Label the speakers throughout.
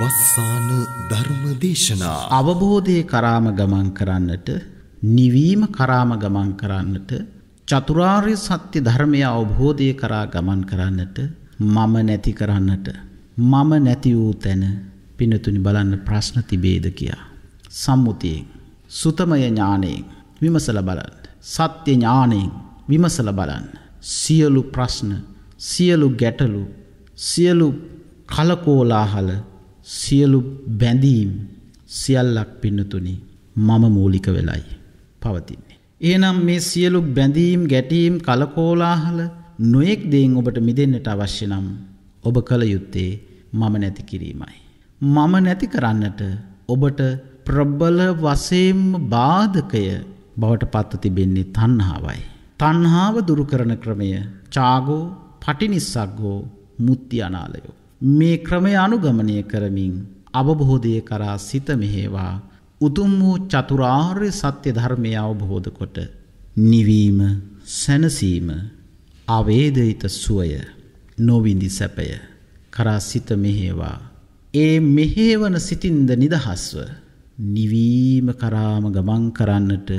Speaker 1: වස්සාන ධර්මදේශනා අවබෝධය කරාම ගමන් කරන්නට නිවීම කරාම ගමන් කරන්නට චතුරාර්ය සත්‍ය ධර්මය අවබෝධය කරා ගමන් කරන්නට මම නැති කරන්නට මම නැති වූ තැන පිනතුනි බලන්න ප්‍රශ්න තිබේද කියා. සම්මුතියෙන් සුතමය ඥානයෙන් විමසල බලන්න සත්‍ය ඥානයෙන් විමසල බලන්න සියලු ප්‍රශ්න සියලු ගැටලු සියලු කලකෝලාහල සියලු බැඳීම් සියල්ලක් පින්නතුනි මම මූලික වෙලයි පවතින්නේ. එහෙනම් මේ සියලු බැඳීම් ගැටීම් කලකෝලාහල නොයෙක් දෙයින් ඔබට මිදෙන්නට අවශ්‍ය නම් ඔබ කළ යුත්තේ මම නැති කිරීමයි. මම නැති කරන්නට ඔබට ප්‍රබල වශයෙන් බාධකය බවට පත්ව තිබෙන්නේ තණ්හාවයි. තණ්හාව දුරු කරන ක්‍රමය චාගෝ පටිනිස්සග්ගෝ මුත්‍ති අනාලයෝ මේ ක්‍රමය අනුගමනය කරමින් අවබෝධය කරා සිත මෙහෙවා උතුම් වූ චතුරාර්ය සත්‍ය ධර්මය අවබෝධ කොට නිවීම සැනසීම ආවේදිත සුවය නොවිඳි සැපය කරා සිත මෙහෙවා ඒ මෙහෙවන සිතින්ද නිදහස්ව නිවීම කරාම ගමන් කරන්නට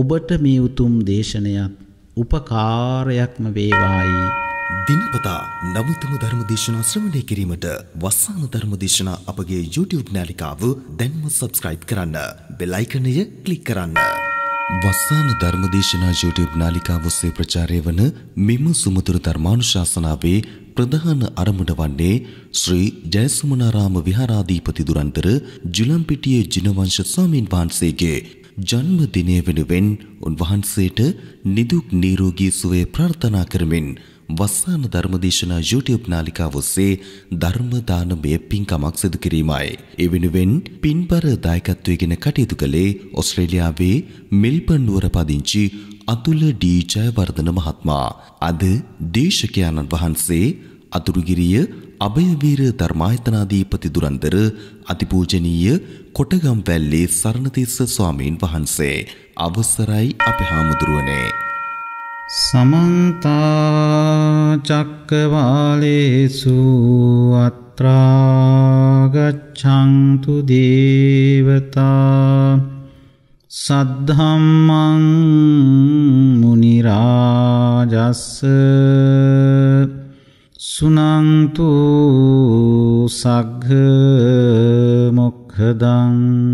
Speaker 1: ඔබට මේ උතුම් දේශනයත්
Speaker 2: උපකාරයක්ම වේවායි දිනපතා නවතම ධර්මදේශනා ශ්‍රවණය කිරීමට වස්සාන ධර්මදේශනා අපගේ YouTube නාලිකාව දැන්ම සබස්ක්‍රයිබ් කරන්න. බෙල් අයිකනය ක්ලික් කරන්න. වස්සාන ධර්මදේශනා YouTube නාලිකාව ඔස්සේ ප්‍රචාරය වන මෙම සුමතුරු ධර්මානුශාසනාවේ ප්‍රධාන අරමුණ වන්නේ ශ්‍රී ජයසුමනාරාම විහාරාධිපති දුරන්තර ජුලම්පිටිය ජිනවංශ ස්වාමීන් වහන්සේගේ ජන්මදිනය වෙනුවෙන් උන්වහන්සේට නිදුක් නිරෝගී සුවය ප්‍රාර්ථනා කරමින් වස්සාන ධර්මදේශනා YouTube නාලිකාව ඔස්සේ ධර්ම දානමය පින්කමක් සිදු කිරීමයි. ඒ වෙනුවෙන් පින්බර දායකත්වයේගෙන කටයුතු කළේ ඔස්ට්‍රේලියාවේ මෙල්බන් නුවර පදිංචි අතුල ඩී ජයවර්ධන මහත්මයා. අද දේශකයන්න් වහන්සේ අතුරුගිරිය අභයවීර ධර්මායතනාධීපති දුරන්දර අතිපූජනීය කොටගම් වැල්ලේ සරණතිස්ස ස්වාමීන් වහන්සේ අවසරයි අපේ හාමුදුරුවනේ
Speaker 1: සමන්තාචක්කවාලේසු අත්‍රාගච්ඡංතු දේවතා සද්ධම්මං මුනිරාජස්ස සුනන්තු සග්ග මොක්හදං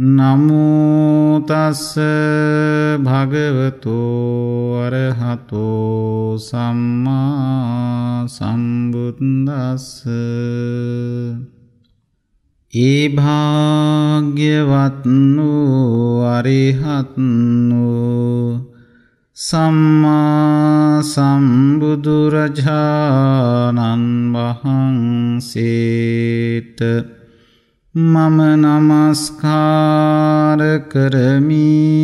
Speaker 1: නමුතස්ස භගවතු අරහතෝ සම්මා සම්බුද්දස්ස ඒ භාග්‍යවත් වූ අරිහත් වූ සම්මා සම්බුදුරජාණන් වහන්සේට මම නමස්කාර කරමි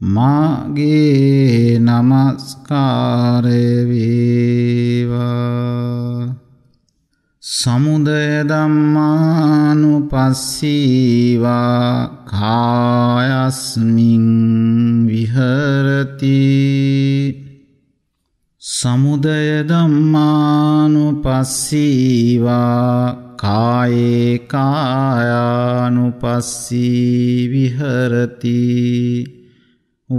Speaker 1: මාගේ නමස්කාරවේවා සමුදය දම්මානු පස්සීවා කායස්මින් විහරතිී සමුදය දම්මානු පස්සීවා කායේ කායානුපස්සී විහරති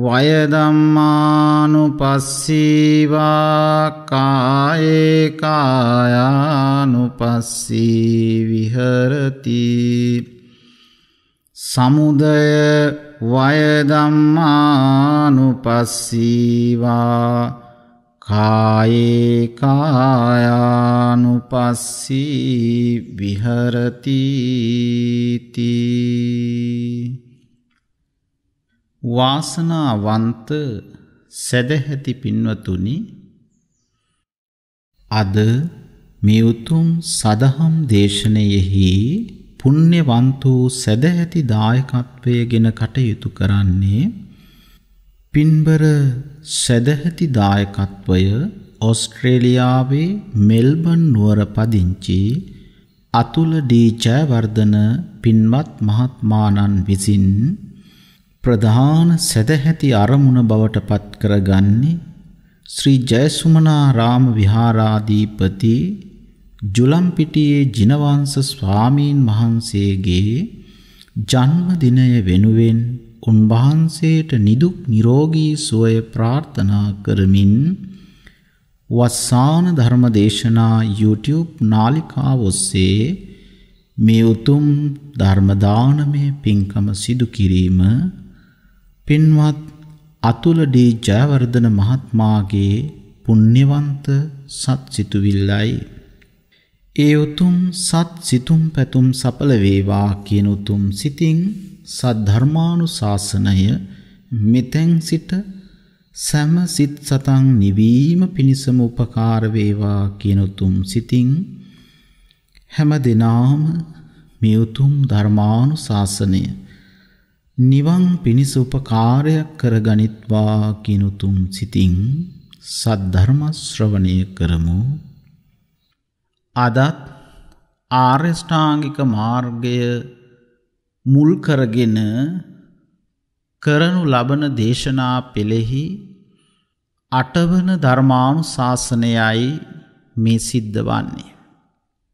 Speaker 1: වයදම්මානුපස්සීවා කායේ කායානුපස්සී විහරති සමුදය වයදම්මානුපස්සීවා කායේ කායානුපස්සී විහරතිති වාසනාවන්ත සැදැහැති පින්වතුනි අද මේ උතුම් සදහම් දේශනයෙහි පුණ්‍යවන්තු සැදැහැති දායකත්වයේගෙන කටයුතු කරන්නේ පින්බර සැදැහැති දායකත්වය ඔස්ට්‍රේලියාවේ මෙල්බන් නුවර පදිංචි අතුල ඩීචෑවර්ධන පින්වත් මහත්මානන් විසින් ප්‍රධාන සැදැහැති අරමුණ බවට පත් කරගන්නේ ශ්‍රී ජයසුමනා රාම විහාරාධීපති ජුලම්පිටියේ ජිනවංශ ස්වාමීන් වහන්සේගේ ජන්මදිනය වෙනුවෙන් උන්වහන්සේට නිදුක් නිරෝගී සුවය ප්‍රාර්ථනා කරමින් වස්සාන ධර්ම දේශනා YouTube නාලිකාව ඔස්සේ මේ උතුම් ධර්ම දානමය පින්කම සිදු කිරීම පින්වත් අතුල ඩී ජයවර්ධන මහත්මයාගේ පුණ්‍යවන්ත සත්සිතුවිල්ලයි ඒ උතුම් සත්සිතුම් පැතුම් සඵල වේවා කියන උතුම් සිතින් සද්ධර්මානු ශාසනය මෙතැන් සිට සැම සිත් සතන් නිවීම පිණිසම උපකාරවේවා කියනුතුම් සිතින් හැම දෙනාම මියුතුම් ධර්මානු ශාසනය නිවන් පිණිස උපකාරයක් කරගනිත්වා කිනුතුම් සිතින් සද්ධර්ම ශ්‍රවණය කරමු අදත් ආර්යෂ්ටාංගික මාර්ගය මුල් කරගෙන කරනු ලබන දේශනා පෙළෙහි අටවන ධර්මානු ශාසනයයි මේ සිද්ධ වන්නේ.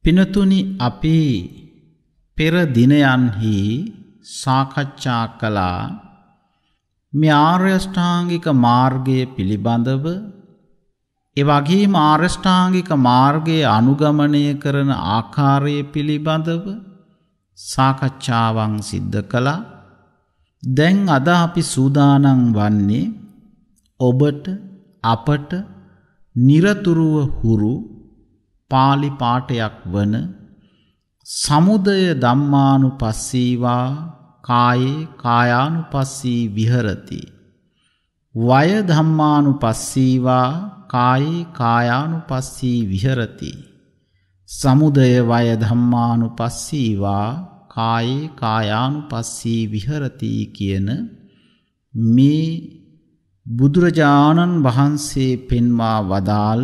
Speaker 1: පිනතුනි අපි පෙර දිනයන්හි සාකච්ඡා කළා මේ ආර්යෂ්ඨාංගික මාර්ගය පිළිබඳව ඒ වගේම ආර්යෂ්ඨාංගික මාර්ගයේ අනුගමනය කරන ආකාරය පිළිබඳව සාකච්ඡාවන් සිද්ධ කළා දැන් අද අපි සූදානම් වන්නේ ඔබට අපට නිරතුරුව හුරු පාලි පාඨයක් වන සමුදය ධම්මානු පස්සීවා කායේ කායානු පස්සී විහරති. වය ධම්මානු පස්සීවා කායේ කායානු පස්සී විහරති. සමුදය වය ධම්මානු පස්සීවා කායේ කායානු පස්සී විහරතී කියන මේ බුදුරජාණන් වහන්සේ පෙන්වා වදාළ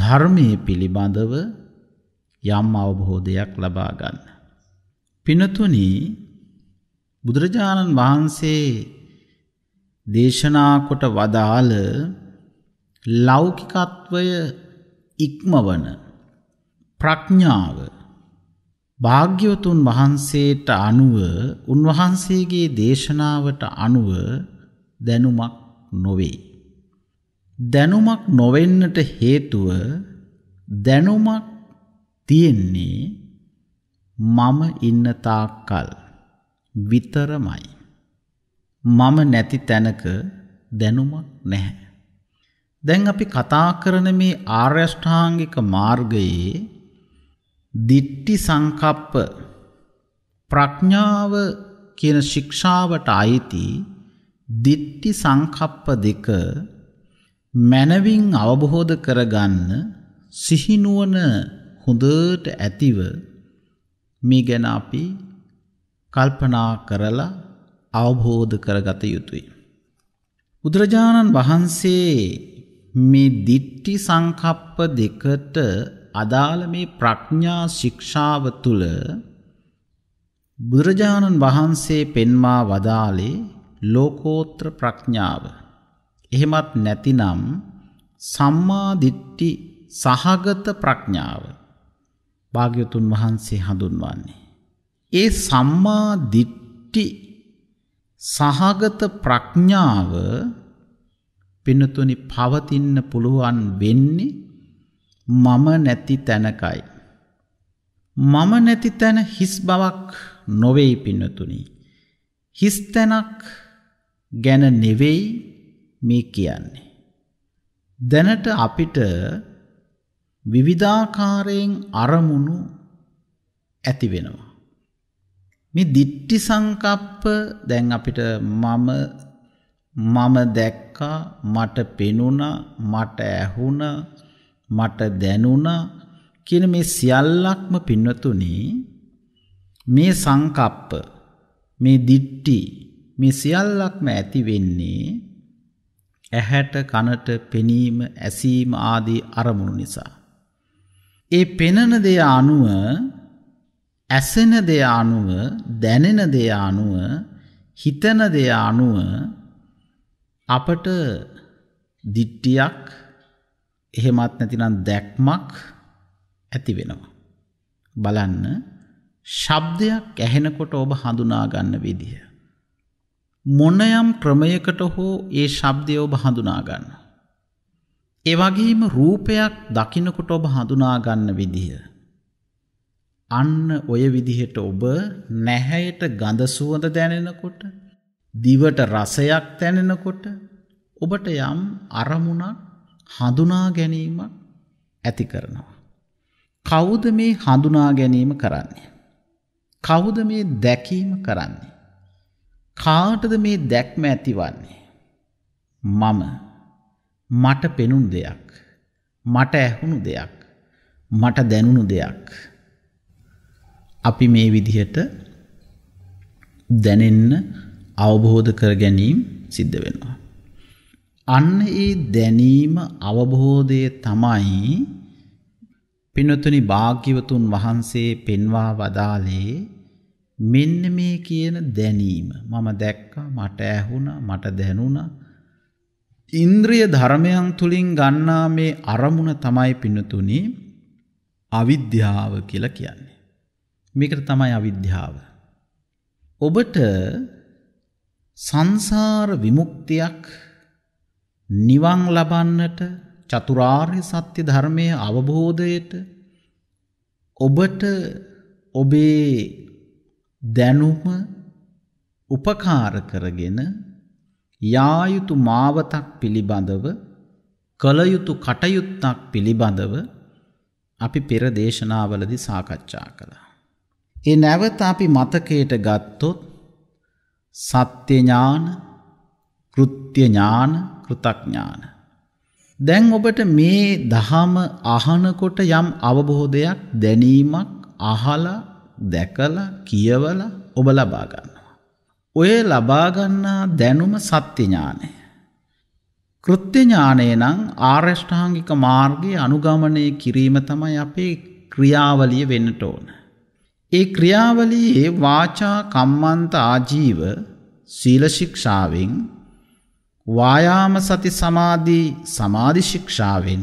Speaker 1: ධර්මය පිළිබඳව යම් අවබෝධයක් ලබාගන්න. පිනතුනි බුදුරජාණන් වහන්සේ දේශනාකොට වදාළ ලෞකිකත්වය ඉක්මවන ප්‍රඥාව භාග්‍යවතුන් වහන්සේට අනුව උන්වහන්සේගේ දේශනාවට අනුව දැනුමක් නොවේ. දැනුමක් නොවෙන්නට හේතුව දැනුමක් තියෙන්නේ මම ඉන්න තාක්කල් විතරමයි. මම නැති තැනක දැනුමක් නැහැ. දැන් අපි කතා කරන මේ ආර්යෂ්ඨාංගික මාර්ගයේ දිට්ටි සංකප්ප ප්‍රඥාව කියන ශික්ෂාවට අයිති දිට්ටි සංකප්ප දෙක මැනවින් අවබෝධ කරගන්න සිහිනුවන හොඳට ඇතිව මේ ගැන අපි කල්පනා කරලා අවබෝධ කරගත යුතුයි. බුදුරජාණන් වහන්සේ මේ දිට්ටි සංකප්ප දෙකට අදාළ මේ ප්‍රඥා ශික්ෂාව තුළ බුදුරජාණන් වහන්සේ පෙන්වා වදාලේ ලෝකෝත්‍ර ප්‍රඥාව. එහෙමත් නැතිනම් සම්මාදිට්ටි සහගත ප්‍රඥාව භාග්‍යතුන් වහන්සේ හඳුන්වන්නේ. ඒ සම්මාදිට්ටි සහගත ප්‍රඥාව පිනතුනි පවතින්න පුළුවන් වෙන්නේ මම නැති තැනකයි. මම නැති තැන හිස් බවක් නොවෙයි පින්නතුනි. හිස්තැනක් ගැන නෙවෙයි මේ කියන්නේ. දැනට අපිට විවිධාකාරයෙන් අරමුණු ඇති වෙනවා. මේ දිට්ටි සංකප්ප දැන් අපිට මම මම දැක්කා මට පෙනුණ මට ඇහුණ මට දැනුණා කියන මේ සියල්ලක්ම පින්වතුනි මේ සංකප්ප මේ දිට්ටි මේ සියල්ලක්ම ඇති වෙන්නේ ඇහැට කනට පෙනීම ඇසීම ආදී අරමුණු නිසා. ඒ පෙනෙන දේ අනුව ඇසෙන දේ අනුව දැනෙන දේ අනුව හිතන දේ අනුව අපට දිට්ටියක් එහෙමත් නැතිනම් දැක්මක් ඇති වෙනවා. බලන්න ශබ්දයක් ඇහෙනකොට ඔබ හඳුනාගන්න විදිහ. මොනයම් ක්‍රමයකට හෝ ඒ ශබ්දය ඔබ හඳුනාගන්න. එවගේම රූපයක් දකිනකොට ඔබ හඳුනාගන්න විදිහ. අන්න ඔය විදිහට ඔබ නැහැයට ගඳ සුවඳ දැනෙනකොට දිවට රසයක් දැනෙනකොට ඔබට යම් අරමුණක් හඳුනා ගැනීම ඇති කරනවා. කවුද මේ හඳුනා ගැනීම කරන්නේ. කවුද මේ දැකීම කරන්නේ. කාටද මේ දැක්ම ඇතිවන්නේ. මම මට පෙනුන් දෙයක්. මට ඇහුණු දෙයක්. මට දැනුණු දෙයක්. අපි මේ විදිහට දැනෙන්න අවබෝධ කර ගැනීම් සිද්ධ වෙනවා. අන්න ඒ දැනීම අවබෝධය තමයි පිනතුනි භාග්‍යවතුන් වහන්සේ පෙන්වා වදාලේ මෙන්න මේ කියන දැනීම මම දැක්කා මට ඇහුණා මට දැනුණා ඉන්ද්‍රිය ධර්මයන් තුලින් ගන්නා මේ අරමුණ තමයි පිනතුනි අවිද්‍යාව කියලා කියන්නේ මේකට තමයි අවිද්‍යාව ඔබට සංසාර විමුක්තියක් නිවන් ලබන්නට චතුරාර්ය සත්‍ය ධර්මය අවබෝධයට ඔබට ඔබේ දැනුම උපකාර කරගෙන යායුතු මාවතක් පිළිබඳව කළයුතු කටයුත්තක් පිළිබඳව අපි පෙර දේශනාවලදි සාකච්ඡා කළා. ඒ නැවත අපි මතකයට ගත්තොත් සත්‍ය ඥාන, කෘත්‍ය ඥාන, කෘතඥාන. දැන් ඔබට මේ දහම අහනකොට යම් අවබෝධයක් දැනීමක් අහලා දැකල කියවල ඔබ ලබාගන්නවා. ඔය ලබාගන්නා දැනුම සත්‍යඥානය. කෘත්‍යඥානය නම් ආර්ෂ්ඨාංගික මාර්ගයේ අනුගමනය කිරීම තමයි අපේ ක්‍රියාවලිය වෙන්නට ඕන. ඒ ක්‍රියාවලියේ වාචා කම්මන්ත ආජීව සීලශික්ෂාවෙන් වායාම සති සමාධී සමාධිශික්ෂාවෙන්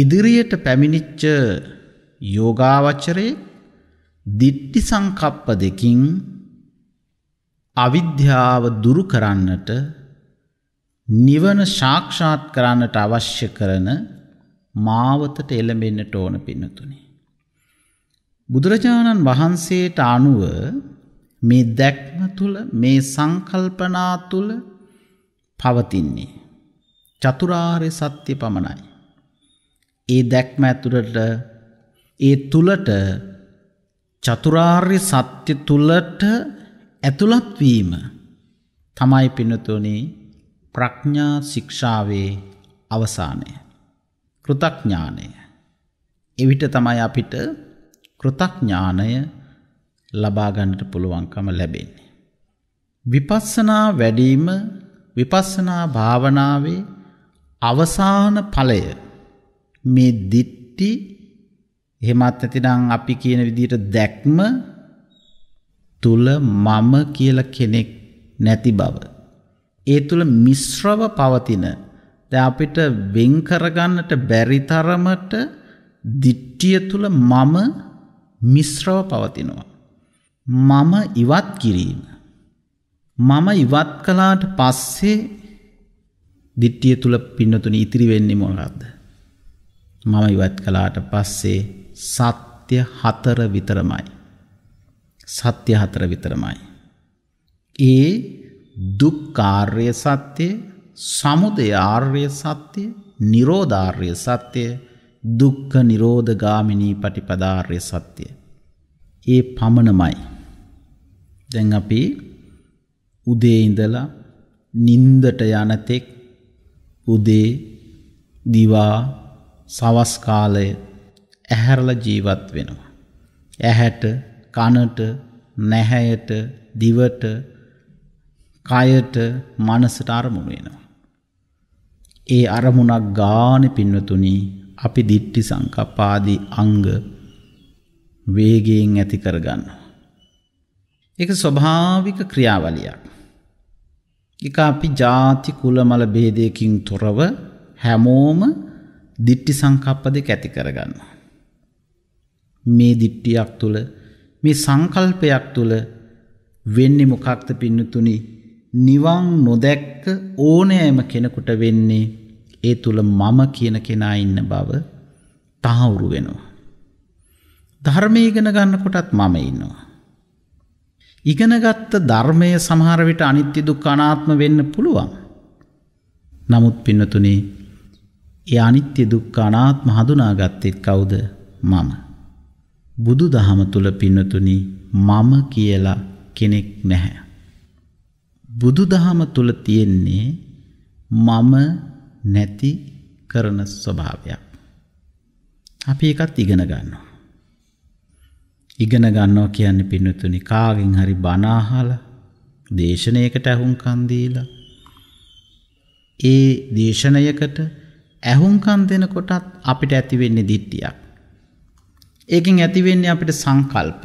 Speaker 1: ඉදිරියට පැමිණිච්ච යෝගාවච්චරේ දිට්ටි සංකප්ප දෙකින් අවිද්‍යාව දුරු කරන්නට නිවන ශාක්ෂාත් කරන්නට අවශ්‍ය කරන මාවතට එළඹෙන්නට ඕන පින්නතුනි. බුදුරජාණන් වහන්සේට අනුව මේ දැක්ම තුළ මේ සංකල්පනා තුළ පවතින්නේ. චතුරාර්ය සත්‍ය පමණයි. ඒ දැක්ම ඇතුළට ඒ තුළට චතුරාර්ය සත්‍ය තුළට ඇතුළත්වීම තමයි පිනතුනේ ප්‍රඥා ශික්ෂාවේ අවසානය. කෘතඥානය. එවිට තමයි අපිට කෘතඥානය ලබාගන්නට පුළුවන්කම ලැබෙන්නේ. විපස්සනා වැඩීම විපස්සනා භාවනාවේ අවසාන ඵලය මේ දිට්ටි එහෙමත් ඇතිනම් අපි කියන විදිහට දැක්ම තුල මම කියලා කෙනෙක් නැති බව. ඒ තුල මිශ්‍රව පවතින දැන් අපිට වෙන් කරගන්නට බැරි තරමට දිට්ඨිය තුල මම මිශ්‍රව පවතිනවා. මම ඉවත් කිරීම මම ඉවත් කලාට පස්සේ දිට්ටිය තුළ පින්නතුන ඉතිරි වෙන්නේ මොනරද්ද. මම ඉවත් කලාට පස්සේ සත්‍ය හතර විතරමයි. සත්‍ය හතර විතරමයි. ඒ දුක්කාර්ය සත්‍යය සමුදය ආර්ය සත්‍යය නිරෝධාර්ය සත්‍යය දුක්ක නිරෝධගාමිණී පටිපදාර්ය සත්‍යය. ඒ පමණමයි. දැන් අපි උදේ ඉඳලා නින්දට යනතෙක් උදේ දිවා සවස් කාලය ඇහැරලා ජීවත් වෙනවා. ඇහැට කනට නැහැයට දිවට කයට මනසට අරමුණ වෙනවා. ඒ අරමුණක් ගාන පින්වතුනි අපි දිට්ටි සංකප්පාදී අංග වේගයෙන් ඇති කරගන්නවා. ඒක ස්වභාවික ක්‍රියාවලියක්. එක අපි ජාති කුලමල බේදයකින් තොරව හැමෝම දිට්ටි සංකප්ප දෙක ඇති කරගන්න. මේ දිට්ටියක් තුළ මේ සංකල්පයක් තුළ වෙන්නේ මොකක්ත පින්නතුනි නිවන් නොදැක්ක ඕනෑම කෙනෙකුට වෙන්නේ ඒ තුළ මම කියන කෙනා ඉන්න බව තහවුරු වෙනවා. ධර්මය ඉගෙන ගන්නකොටත් මම ඉන්නවා. ඉගෙනගත්ත ධර්මය සමහරවිට අනිත්‍ය දුක් අනාත්ම වෙන්න පුළුවන්. නමුත් පින්නතුනේ ඒ අනිත්‍ය දුක් අනාත්ම හඳුනාගත්තෙත් කවුද මම. බුදු දහම තුළ පින්නතුනි මම කියලා කෙනෙක් නැහැ. බුදු දහම තුළ තියෙන්නේ මම නැති කරන ස්වභාවයක්. අපි එකත් ඉගෙන ගන්නවා. ඉගෙන ගන්නවා කියන්නේ පින්නතුනි කාගෙන් හරි බණ අහලා දේශනාවකට ඇහුම්කන් දීලා ඒ දේශනාවකට ඇහුම්කන් දෙනකොටත් අපිට ඇති වෙන්නේ දිට්ටියක්. ඒකෙන් ඇති වෙන්නේ අපිට සංකල්ප.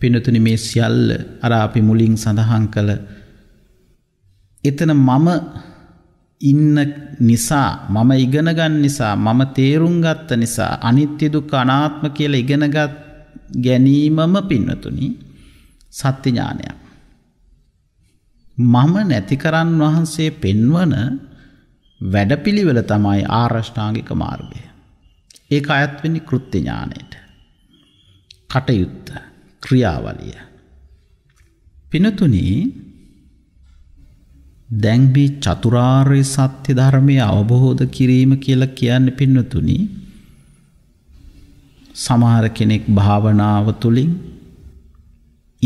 Speaker 1: පින්නතුනි මේ සියල්ල අර අපි මුලින් සඳහන් කළ එතන මම ඉන්න නිසා මම ඉගෙනගන්න නිසා මම තේරුම්ගත්ත නිසා අනිත්‍යදුක් අනාත්ම කියල ඉගෙනගත් ගැනීමම පින්නතුනි සත්‍යඥානයක්. මම නැතිකරන් වහන්සේ පෙන්වන වැඩපිළිවෙල තමයි ආරශ්ඨාංගික මාර්ගය. ඒ අයත්වෙනි කෘත්තිඥානයට. කටයුත්ත ක්‍රියාවලිය. පිනතුනී දැන්බී චතුරාර්ය සත්‍ය ධර්මය අවබොහෝධ කිරීම කියලා කියන්න පින්නතුනි සමහර කෙනෙක් භාවනාව තුළින්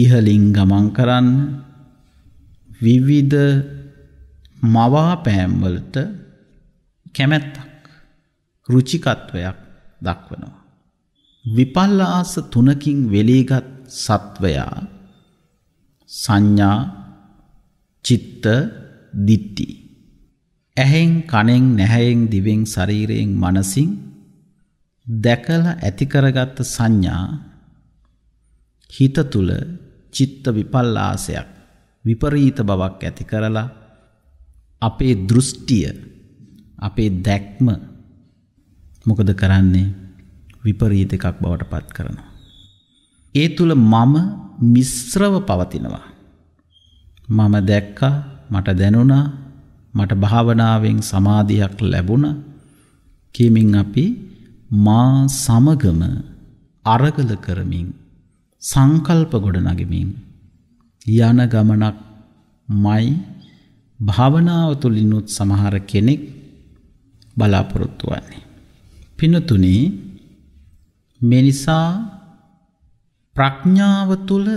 Speaker 1: ඉහලින් ගමන් කරන්න විවිධ මවාපෑම්වලට කැමැත්තක් රුචිකත්වයක් දක්වනවා. විපල්ලාස තුනකින් වෙලීගත් සත්වයා සංඥා චිත්ත දිට්ටි. ඇහෙෙන් කනෙෙන් නැහැයෙන් දිවෙන් ශරීරයෙන් මනසින් දැකල ඇතිකරගත්ත සංඥා හිත තුළ චිත්ත විපල්ලාසයක් විපරීත බවක් ඇති කරලා අපේ දෘෂ්ටිය අපේ දැක්ම මොකද කරන්නේ විපරීත එකක් බවට පත් කරනවා. ඒ තුළ මම මිශ්‍රව පවතිනවා. මම දැක්කා මට දැනුණා මට භාවනාවෙන් සමාධියක් ලැබුණ කියමින් අපි මා සමගම අරගල කරමින් සංකල්ප ගොඩනගමින් යන ගමනක් මයි භාවනාව තුළිනුත් සමහර කෙනෙක් බලාපොරොත්තු වන්නේ. පිනතුනේ මේ නිසා ප්‍රඥාව තුළ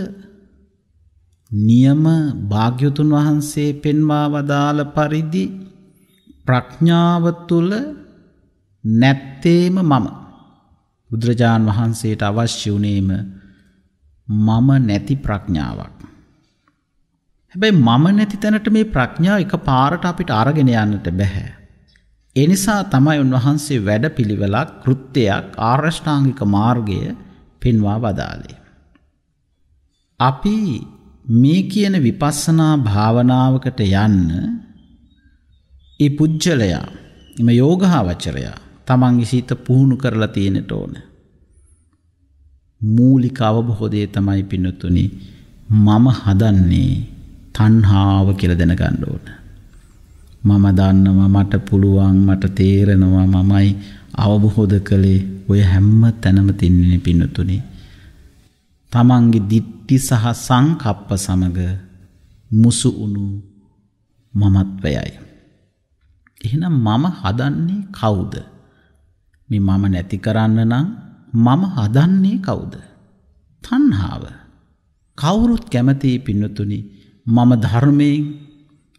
Speaker 1: නියම භාග්‍යතුන් වහන්සේ පෙන්වා වදාළ පරිදි ප්‍රඥාව තුළ නැත්තේම මම බුදුරජාණන් වහන්සේට අවශ්‍ය වනේම මම නැති ප්‍රඥාවක්. හැබැයි මම නැති තැනට මේ ප්‍රඥාව එක පාරට අපිට අරගෙන යන්නට බැහැ. එනිසා තමයි උන්වහන්සේ වැඩ පිළිවෙලක් කෘත්තයක් ආර්ෂ්ඨාංගික මාර්ගය පෙන්වා වදාලේ. අපි මේ කියන විපස්සනා භාවනාවකට යන්න ඒ පුද්ගලයා එම යෝගාවචරයා තමන්ගේ සිත පුහුණු කරලා තියෙනට ඕන. මූලික අවබෝධය තමයි පින්නතුනි මම හදන්නේ තණ්හාව කියලා දැනගන්න ඕන. මම දන්නවා මට පුළුවන් මට තේරෙනවා මමයි අවබෝධ කළේ ඔය හැම තැනම තින්නේ පින්නතුනේ තමන්ගේ දිට්ටි සහ සංකප්ප සමග මුසු වුණු මමත්වයයි. එහෙනම් මම හදන්නේ කවුද? මේ මම නැති කරන්න නම් මම හදන්නේ කවුද? තණ්හාව. කවුරුත් කැමති පින්නතුනි මම ධර්මයෙන්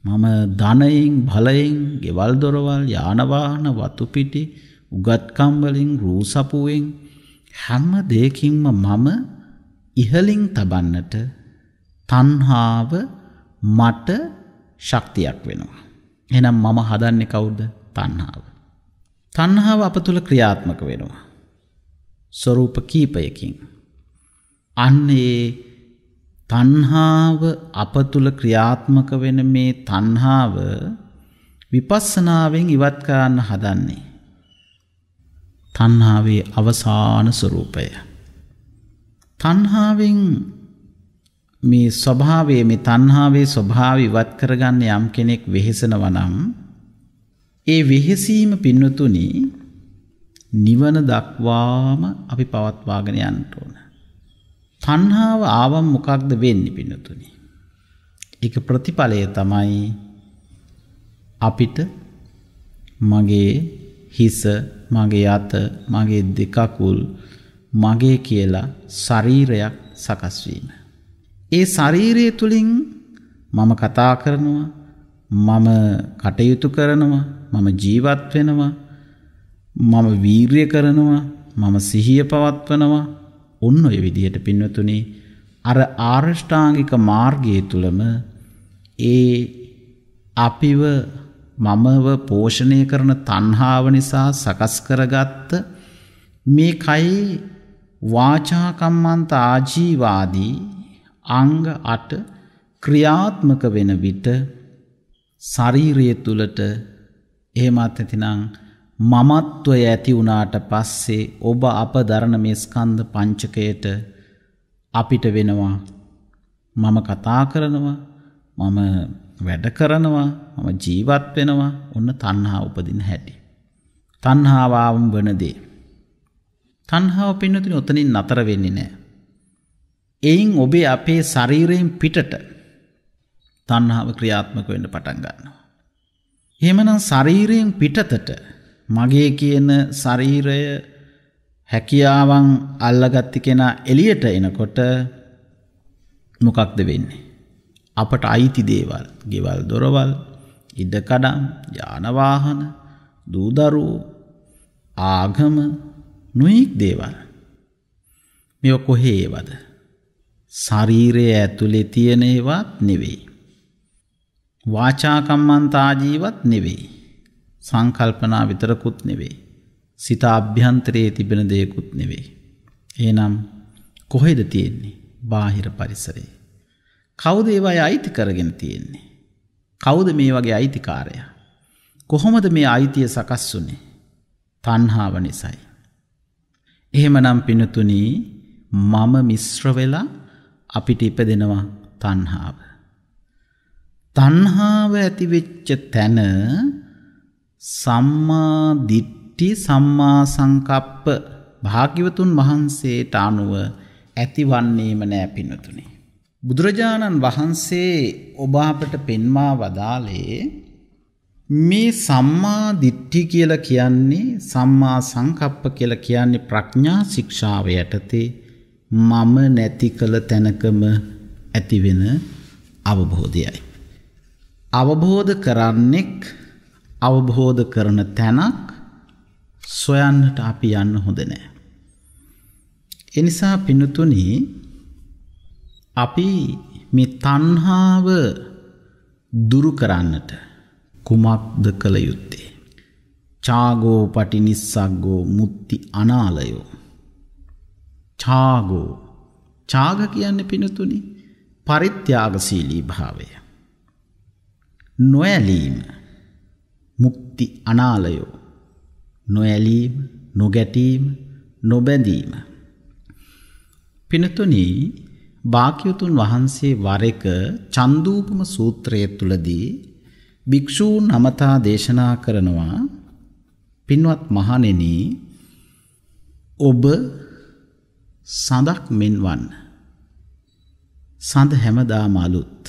Speaker 1: මම ධනයෙන් බලයෙන් ගෙවල් දොරවල් යාන වාහන වතු පිටි උගත්කම් වලින් රූසපුවෙන් හැම දෙයකින්ම මම ඉහලින් තබන්නට තණ්හාව මට ශක්තියක් වෙනවා. එහෙනම් මම හදන්නේ කවුද? තණ්හාව. තණ්හාව අප තුල ක්‍රියාත්මක වෙනවා. ස්වરૂප කීපයකින්. අන්න ඒ තණ්හාව අප තුල ක්‍රියාත්මක වෙන මේ තණ්හාව විපස්සනාවෙන් ඉවත් කරන්න හදන්නේ. තණ්හාවේ අවසාන ස්වરૂපය. තණ්හාවෙන් මේ ස්වභාවයේ මේ තණ්හාවේ ස්වභාව ඉවත් කරගන්න යම් කෙනෙක් වෙහෙසනවා නම් ඒ වෙහෙසීම පින්නතුනි නිවන දක්වාම අපි පවත්වාගෙන යන්න ඕන. තණ්හාව ආවම මොකක්ද වෙන්නේ පින්නතුනි? ඒක ප්‍රතිඵලය තමයි අපිට මගේ හිස, මගේ අත, මගේ දෙකකුල් මගේ කියලා ශරීරයක් සකස්වීම. ඒ ශරීරය තුළින් මම කතා කරනවා මම කටයුතු කරනවා මම ජීවත් වෙනවා මම වීර්ය කරනවා මම සිහිය පවත්වනවා ඔන්න ඔය විදිහට පින්වතුනි අර ආර්ෂ්ඨාංගික මාර්ගයේ තුලම ඒ අපිව මමව පෝෂණය කරන තණ්හාව නිසා සකස් කරගත්ත මේ කයි වාචාකම්මන්ත ආජීවාදී අංග 8 ක්‍රියාත්මක වෙන විට ශරීරය තුලට එහෙමත් නැතිනම් මමත්වය ඇති වුණාට පස්සේ ඔබ අප දරන මේ ස්කන්ධ පංචකයට අපිට වෙනවා මම කතා කරනවා මම වැඩ කරනවා මම ජීවත් වෙනවා ඔන්න තණ්හා උපදින හැටි තණ්හාවාම් වන දේ තන්හාව පින්නතින ඔතනින් නතර වෙන්නේ නෑ. එයින් ඔබේ අපේ ශරීරයෙන් පිටට තන්හාාව ක්‍රියාත්මක වෙන්න පටන්ගන්නවා. හෙමනම් ශරීරයෙන් පිටතට මගේ කියන ශරීරය හැකියාවන් අල්ලගත්ති කෙනා එලියට එනකොට මොකක්ද වෙන්නේ. අපට අයිති දේවල් ගෙවල් දොරවල් ඉඩකඩම් යානවාහන දූදරූ ආගම නොයෙක් දේවල් මෙ කොහේවද ශරීරය ඇතුළෙ තියනේවත් නෙවෙයි. වාචාකම්මන්තාජීවත් නෙවෙයි. සංකල්පනා විතරකුත් නෙවෙයි. සිත අභ්‍යන්තරයේ තිබෙන දෙයකුත් නෙවෙයි. ඒනම් කොහෙද තියෙන්නේ බාහිර පරිසරේ. කවුද ඒවාය අයිති කරගෙන තියෙන්නේ. කවුද මේ වගේ අයිතිකාරය. කොහොමද මේ අයිතිය සකස් වුනේ තන්හාාව නිසයි. එහෙමනම් පිනතුනි මම මිශ්‍ර වෙලා අපිට ඉපදෙනවා තණ්හාව. තණ්හාව ඇති වෙච්ච තැන සම්මා දිට්ඨි සම්මා සංකප්ප භාග්‍යවතුන් වහන්සේට අනුව ඇතිවන්නේම නෑ පිනතුනි. බුදුරජාණන් වහන්සේ ඔබ අපට පෙන්වා වදාලේ මේ සම්මා දිට්ඨි කියලා කියන්නේ සම්මා සංකප්ප කියලා කියන්නේ ප්‍රඥා ශික්ෂාව යටතේ මම නැති කළ තැනකම ඇතිවෙන අවබෝධයයි. අවබෝධ කරන්නෙක් අවබෝධ කරන තැනක් සොයන්නට අපි යන්න හොඳ නෑ. එනිසා පිනතුනි අපි මේ තණ්හාව දුරු කරන්නට කුමක්ද කළ යුත්තේ. චාගෝ පටි නිස්සක්ගෝ මුත්ති අනාලයෝ. චාගෝ චාග කියන්න පිනතුනි පරිත්‍යාගසීලී භාවය. නොඇලීම මුක්ති අනාලයෝ නොඇලීම නොගැටීම නොබැඳීම. පිනතුනී භාක්‍යවතුන් වහන්සේ වර එක චන්දූපම සූත්‍රය තුළදී භික්ෂූන් අමතා දේශනා කරනවා පින්වත් මහණෙනි ඔබ සඳක් මෙන්වන්න සඳ හැමදාම අලුත්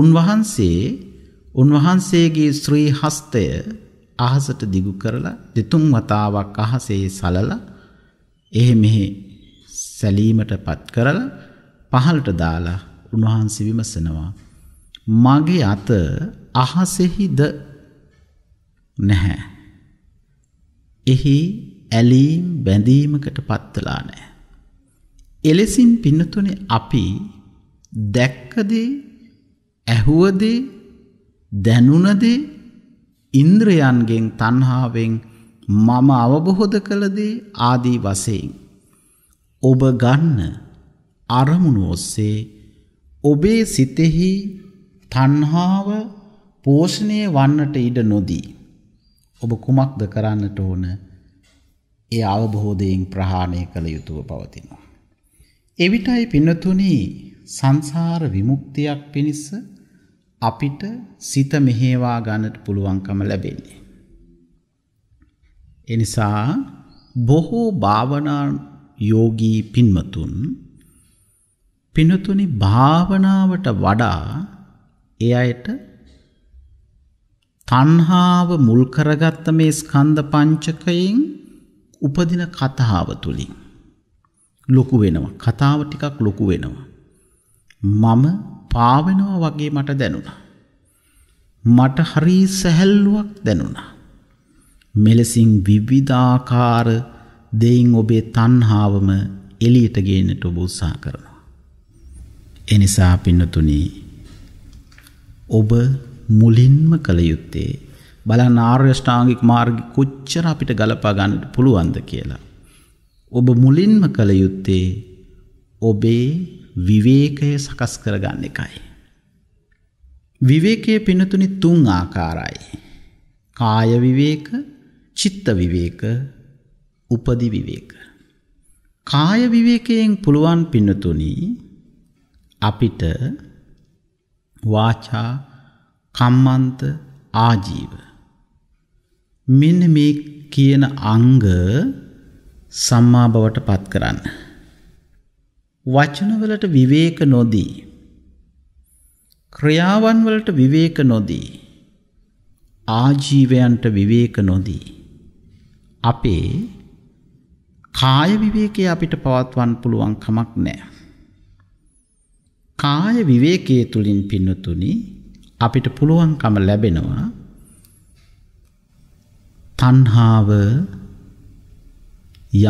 Speaker 1: උන්වහන්සේ උන්වහන්සේගේ ශ්‍රී හස්තය අහසට දිගු කරලා දෙතුන් වතාවක් අහසේ සලලා එහෙ මෙහෙ සැලීමටපත් කරලා පහළට දාලා උන්වහන්සේ විමසනවා මගේ අත අහසෙහිද නැහැ. එහි ඇලීම් බැඳීමකට පත්වලා නෑ. එලෙසින් පින්නතුනේ අපි දැක්කදේ ඇහුවදේ දැනුණදේ ඉන්ද්‍රයන්ගෙන් තණ්හාවෙන් මම අවබෝධ කළදේ ආදී වශයෙන් ඔබ ගන්න අරමුණ ඔස්සේ ඔබේ සිතෙහි තණ්හාව පෝෂණය වන්නට ඉඩ නොදී. ඔබ කුමක්ද කරන්නට ඕන ඒ අවබෝධයෙන් ප්‍රහාණය කළ යුතුව පවතිනවා. එවිටයි පින්නතුනි සංසාර විමුක්තියක් පිණිස අපිට සිත මෙහෙවා ගන්නට පුළුවන්කම ලැබෙන්නේ. එනිසා බොහෝ භාවනා යෝගී පින්මතුන් පිනතුනි භාවනාවට වඩා ඒ අයට තණ්හාව මුල් කරගත්ත මේ ස්කන්ධ පංචකයෙන් උපදින කතාව තුලින් ලොකු වෙනවා. කතාව ටිකක් ලොකු වෙනවා. මම පාවෙනවා වගේ මට දැනුණා. මට හරි සැහැල්ලුවක් දැනුණා. මෙලෙසින් විවිධාකාර දෙයින් ඔබේ තණ්හාවම එළියට ගේන්නට ඔබ උත්සාහ කරනවා. එනිසා පින්නතුනි ඔබ මුලින්ම කළ යුත්තේ බලන් ආර්යෂ්ඨාංගික මාර්ග කොච්චර අපිට ගලපා ගන්නට පුළුවන්ද කියලා. ඔබ මුලින්ම කළ යුත්තේ ඔබේ විවේකය සකස් කරගන්න එකයි. විවේකයේ පිනතුනි තුන් ආකාරයි. කාය විවේක, චිත්ත විවේක, උපදි විවේක. කාය විවේකයෙන් පුළුවන් පින්නතුනි අපිට වාචා කම්මන්ත ආජීව. මෙන්න මේ කියන අංග සම්මා බවට පත් කරන්න. වචනවලට විවේක නොදී. ක්‍රියාවන් වලට විවේක නොදී. ආජීවයන්ට විවේක නොදී. අපේ කාය විවේකයේ අපිට පවත්වන්න පුළුවන් කමක් නැහැ. කාය විවේකයේ තුලින් පින්නතුනි අපිට පුළුවන්කම ලැබෙනවා තණ්හාව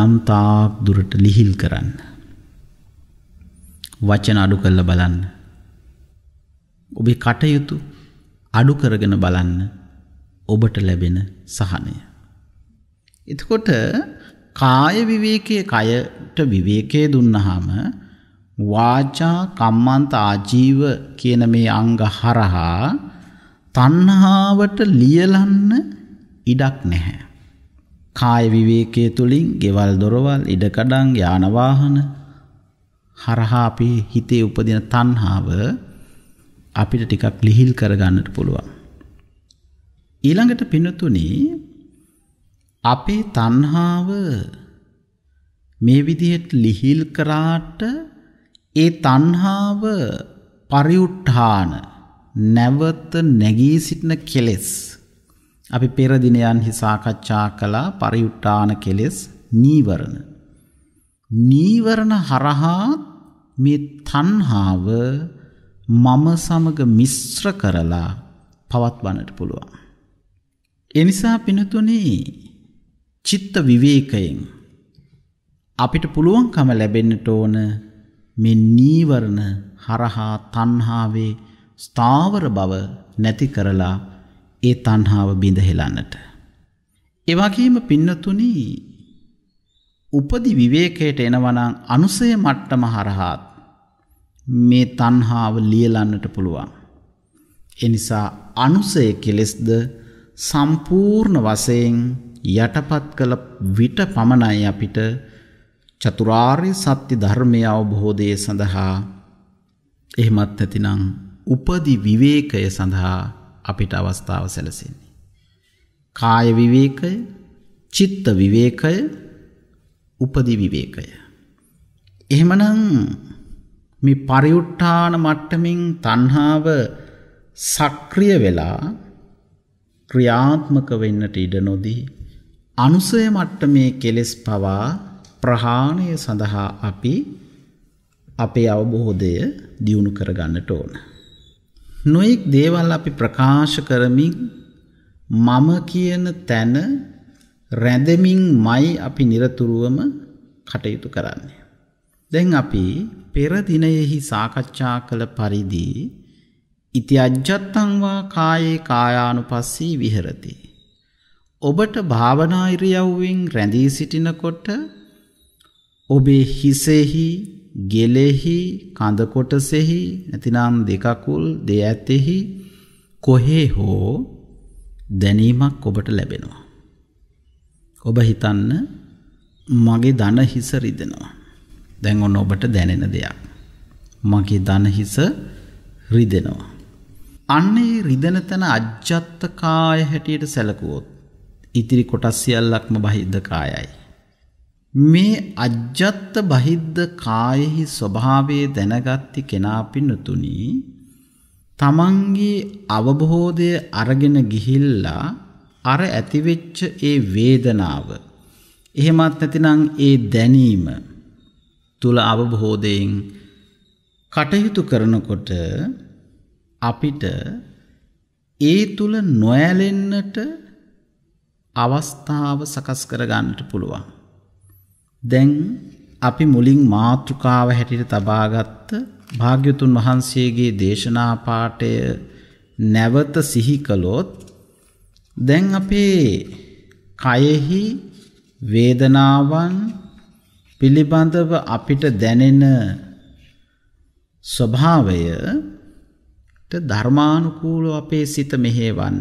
Speaker 1: යම්තාක් දුරට ලිහිල් කරන්න. වචන අඩු කරලා බලන්න. ඔබේ කටයුතු අඩු කරගෙන බලන්න ඔබට ලැබෙන සහනය. එතකොට කාය විවේකයේ කයට විවේකයේ දුන්නාම වාචා කම්මන්ත ආජීව කියන මේ අංග හරහා තණ්හාවට ලියලන්න ඉඩක් නැහැ. කාය විවේකයේ තුලින් ගෙවල් දොරවල් ඉඩකඩම් යාන වාහන හරහා අපේ හිතේ උපදින තණ්හාව අපිට ටිකක් ලිහිල් කරගන්නට පුළුවන්. ඊළඟට පිනතුනි අපේ තණ්හාව මේ විදිහට ලිහිල් කරාට ඒ තණ්හාව පරිඋත්ථාන නැවත නැගී සිටින කෙලෙස් අපි පෙර දිනයන්හි සාකච්ඡා කළා පරිඋත්ථාන කෙලෙස් නීවරණ නීවරණ හරහා මේ තණ්හාව මම සමග මිශ්‍ර කරලා පවත්වන්නට පුළුවන් ඒ නිසා පිනතුනේ චිත්ත විවේකයෙන් අපිට පුළුවන්කම ලැබෙන්නට ඕන මේ නීවරණ හරහා තණ්හාවේ ස්ථාවර බව නැති කරලා ඒ තණ්හාව බිඳ හෙලන්නට. ඒ වගේම පින්නතුනි උපදි විවේකයට එනවනම් අනුසය මට්ටම හරහාත් මේ තණ්හාව ලියලන්නට පුළුවන්. එනිසා අනුසය කෙලෙස්ද සම්පූර්ණ වශයෙන් යටපත් කළ විට පමණයි අපිට චතුරාර්ය සත්‍ය ධර්මය අවබෝධය සඳහා එහෙමත් නැතිනම් උපදි විවේකය සඳහා අපිට අවස්ථාව සැලසෙන්නේ. කාය විවේකය, චිත්ත විවේකය, උපදි විවේකය. එහෙමනම් මේ පරිඋට්ඨාන මට්ටමින් තණ්හාව සක්‍රිය වෙලා ක්‍රියාත්මක වෙන්නට ඉඩ නොදී අනුසය මට්ටමේ කෙලෙස් පවා ප්‍රහාණය සඳහා අපි අපේ අවබෝධය දියුණු කරගන්නට ඕන. නොයෙක් දේවල් අපි ප්‍රකාශ කරමින් මම කියන තැන රැඳමින් මයි අපි නිරතුරුවම කටයුතු කරන්නේ. දැන් අපි පෙරදිනයෙහි සාකච්ඡා කළ පරිදි ඉති අජ්ජත්තංවා කායේ කායානු පස්සී විහරති. ඔබට භාවනායිරියව්වෙන් රැඳී සිටිනකොට ඔබේ හිසෙහි ගෙලෙහි කඳකොටසෙහි නැතිනම් දෙකකුල් දෙ ඇතෙහි කොහේ හෝ දැනීමක් ඔබට ලැබෙනවා. ඔබ හිතන්න මගේ දන හිස රිදෙනවා. දැන් ඔන්න ඔබට දැනෙන දෙයක්. මගේ දන හිස රිදෙනවා. අන්නේ රිදෙන තන අජ්ජත්ත කාය හැටියට සැලකුවොත් ඉතිරි කොටස් සියල්ලක්ම බහිද්ද කායයි. මේ අජ්ජත්ත බහිද්ද කායෙහි ස්වභාවයේ දැනගත්ති කෙනා පිනුතුනි තමන්ගේ අවබෝධය අරගෙන ගිහිල්ලා අර ඇතිවෙච්ච ඒ වේදනාව එහෙමත් නැතිනම් ඒ දැනීම තුල අවබෝධයෙන් කටයුතු කරනකොට අපිට ඒ තුල නොඇලෙන්නට අවස්ථාව සකස් කර ගන්නට පුළුවන් දැන් අපි මුලින් මාතෘකාව හැටිට තබාගත්ත භාග්‍යතුන් වහන්සේගේ දේශනා පාඨය නැවත සිහි කළොත් දැන් අපේ කයෙහි වේදනාවන් පිළිබඳව අපිට දැනෙන ස්වභාවය ධර්මානුකූලව අපේ සිත මෙහෙවන්න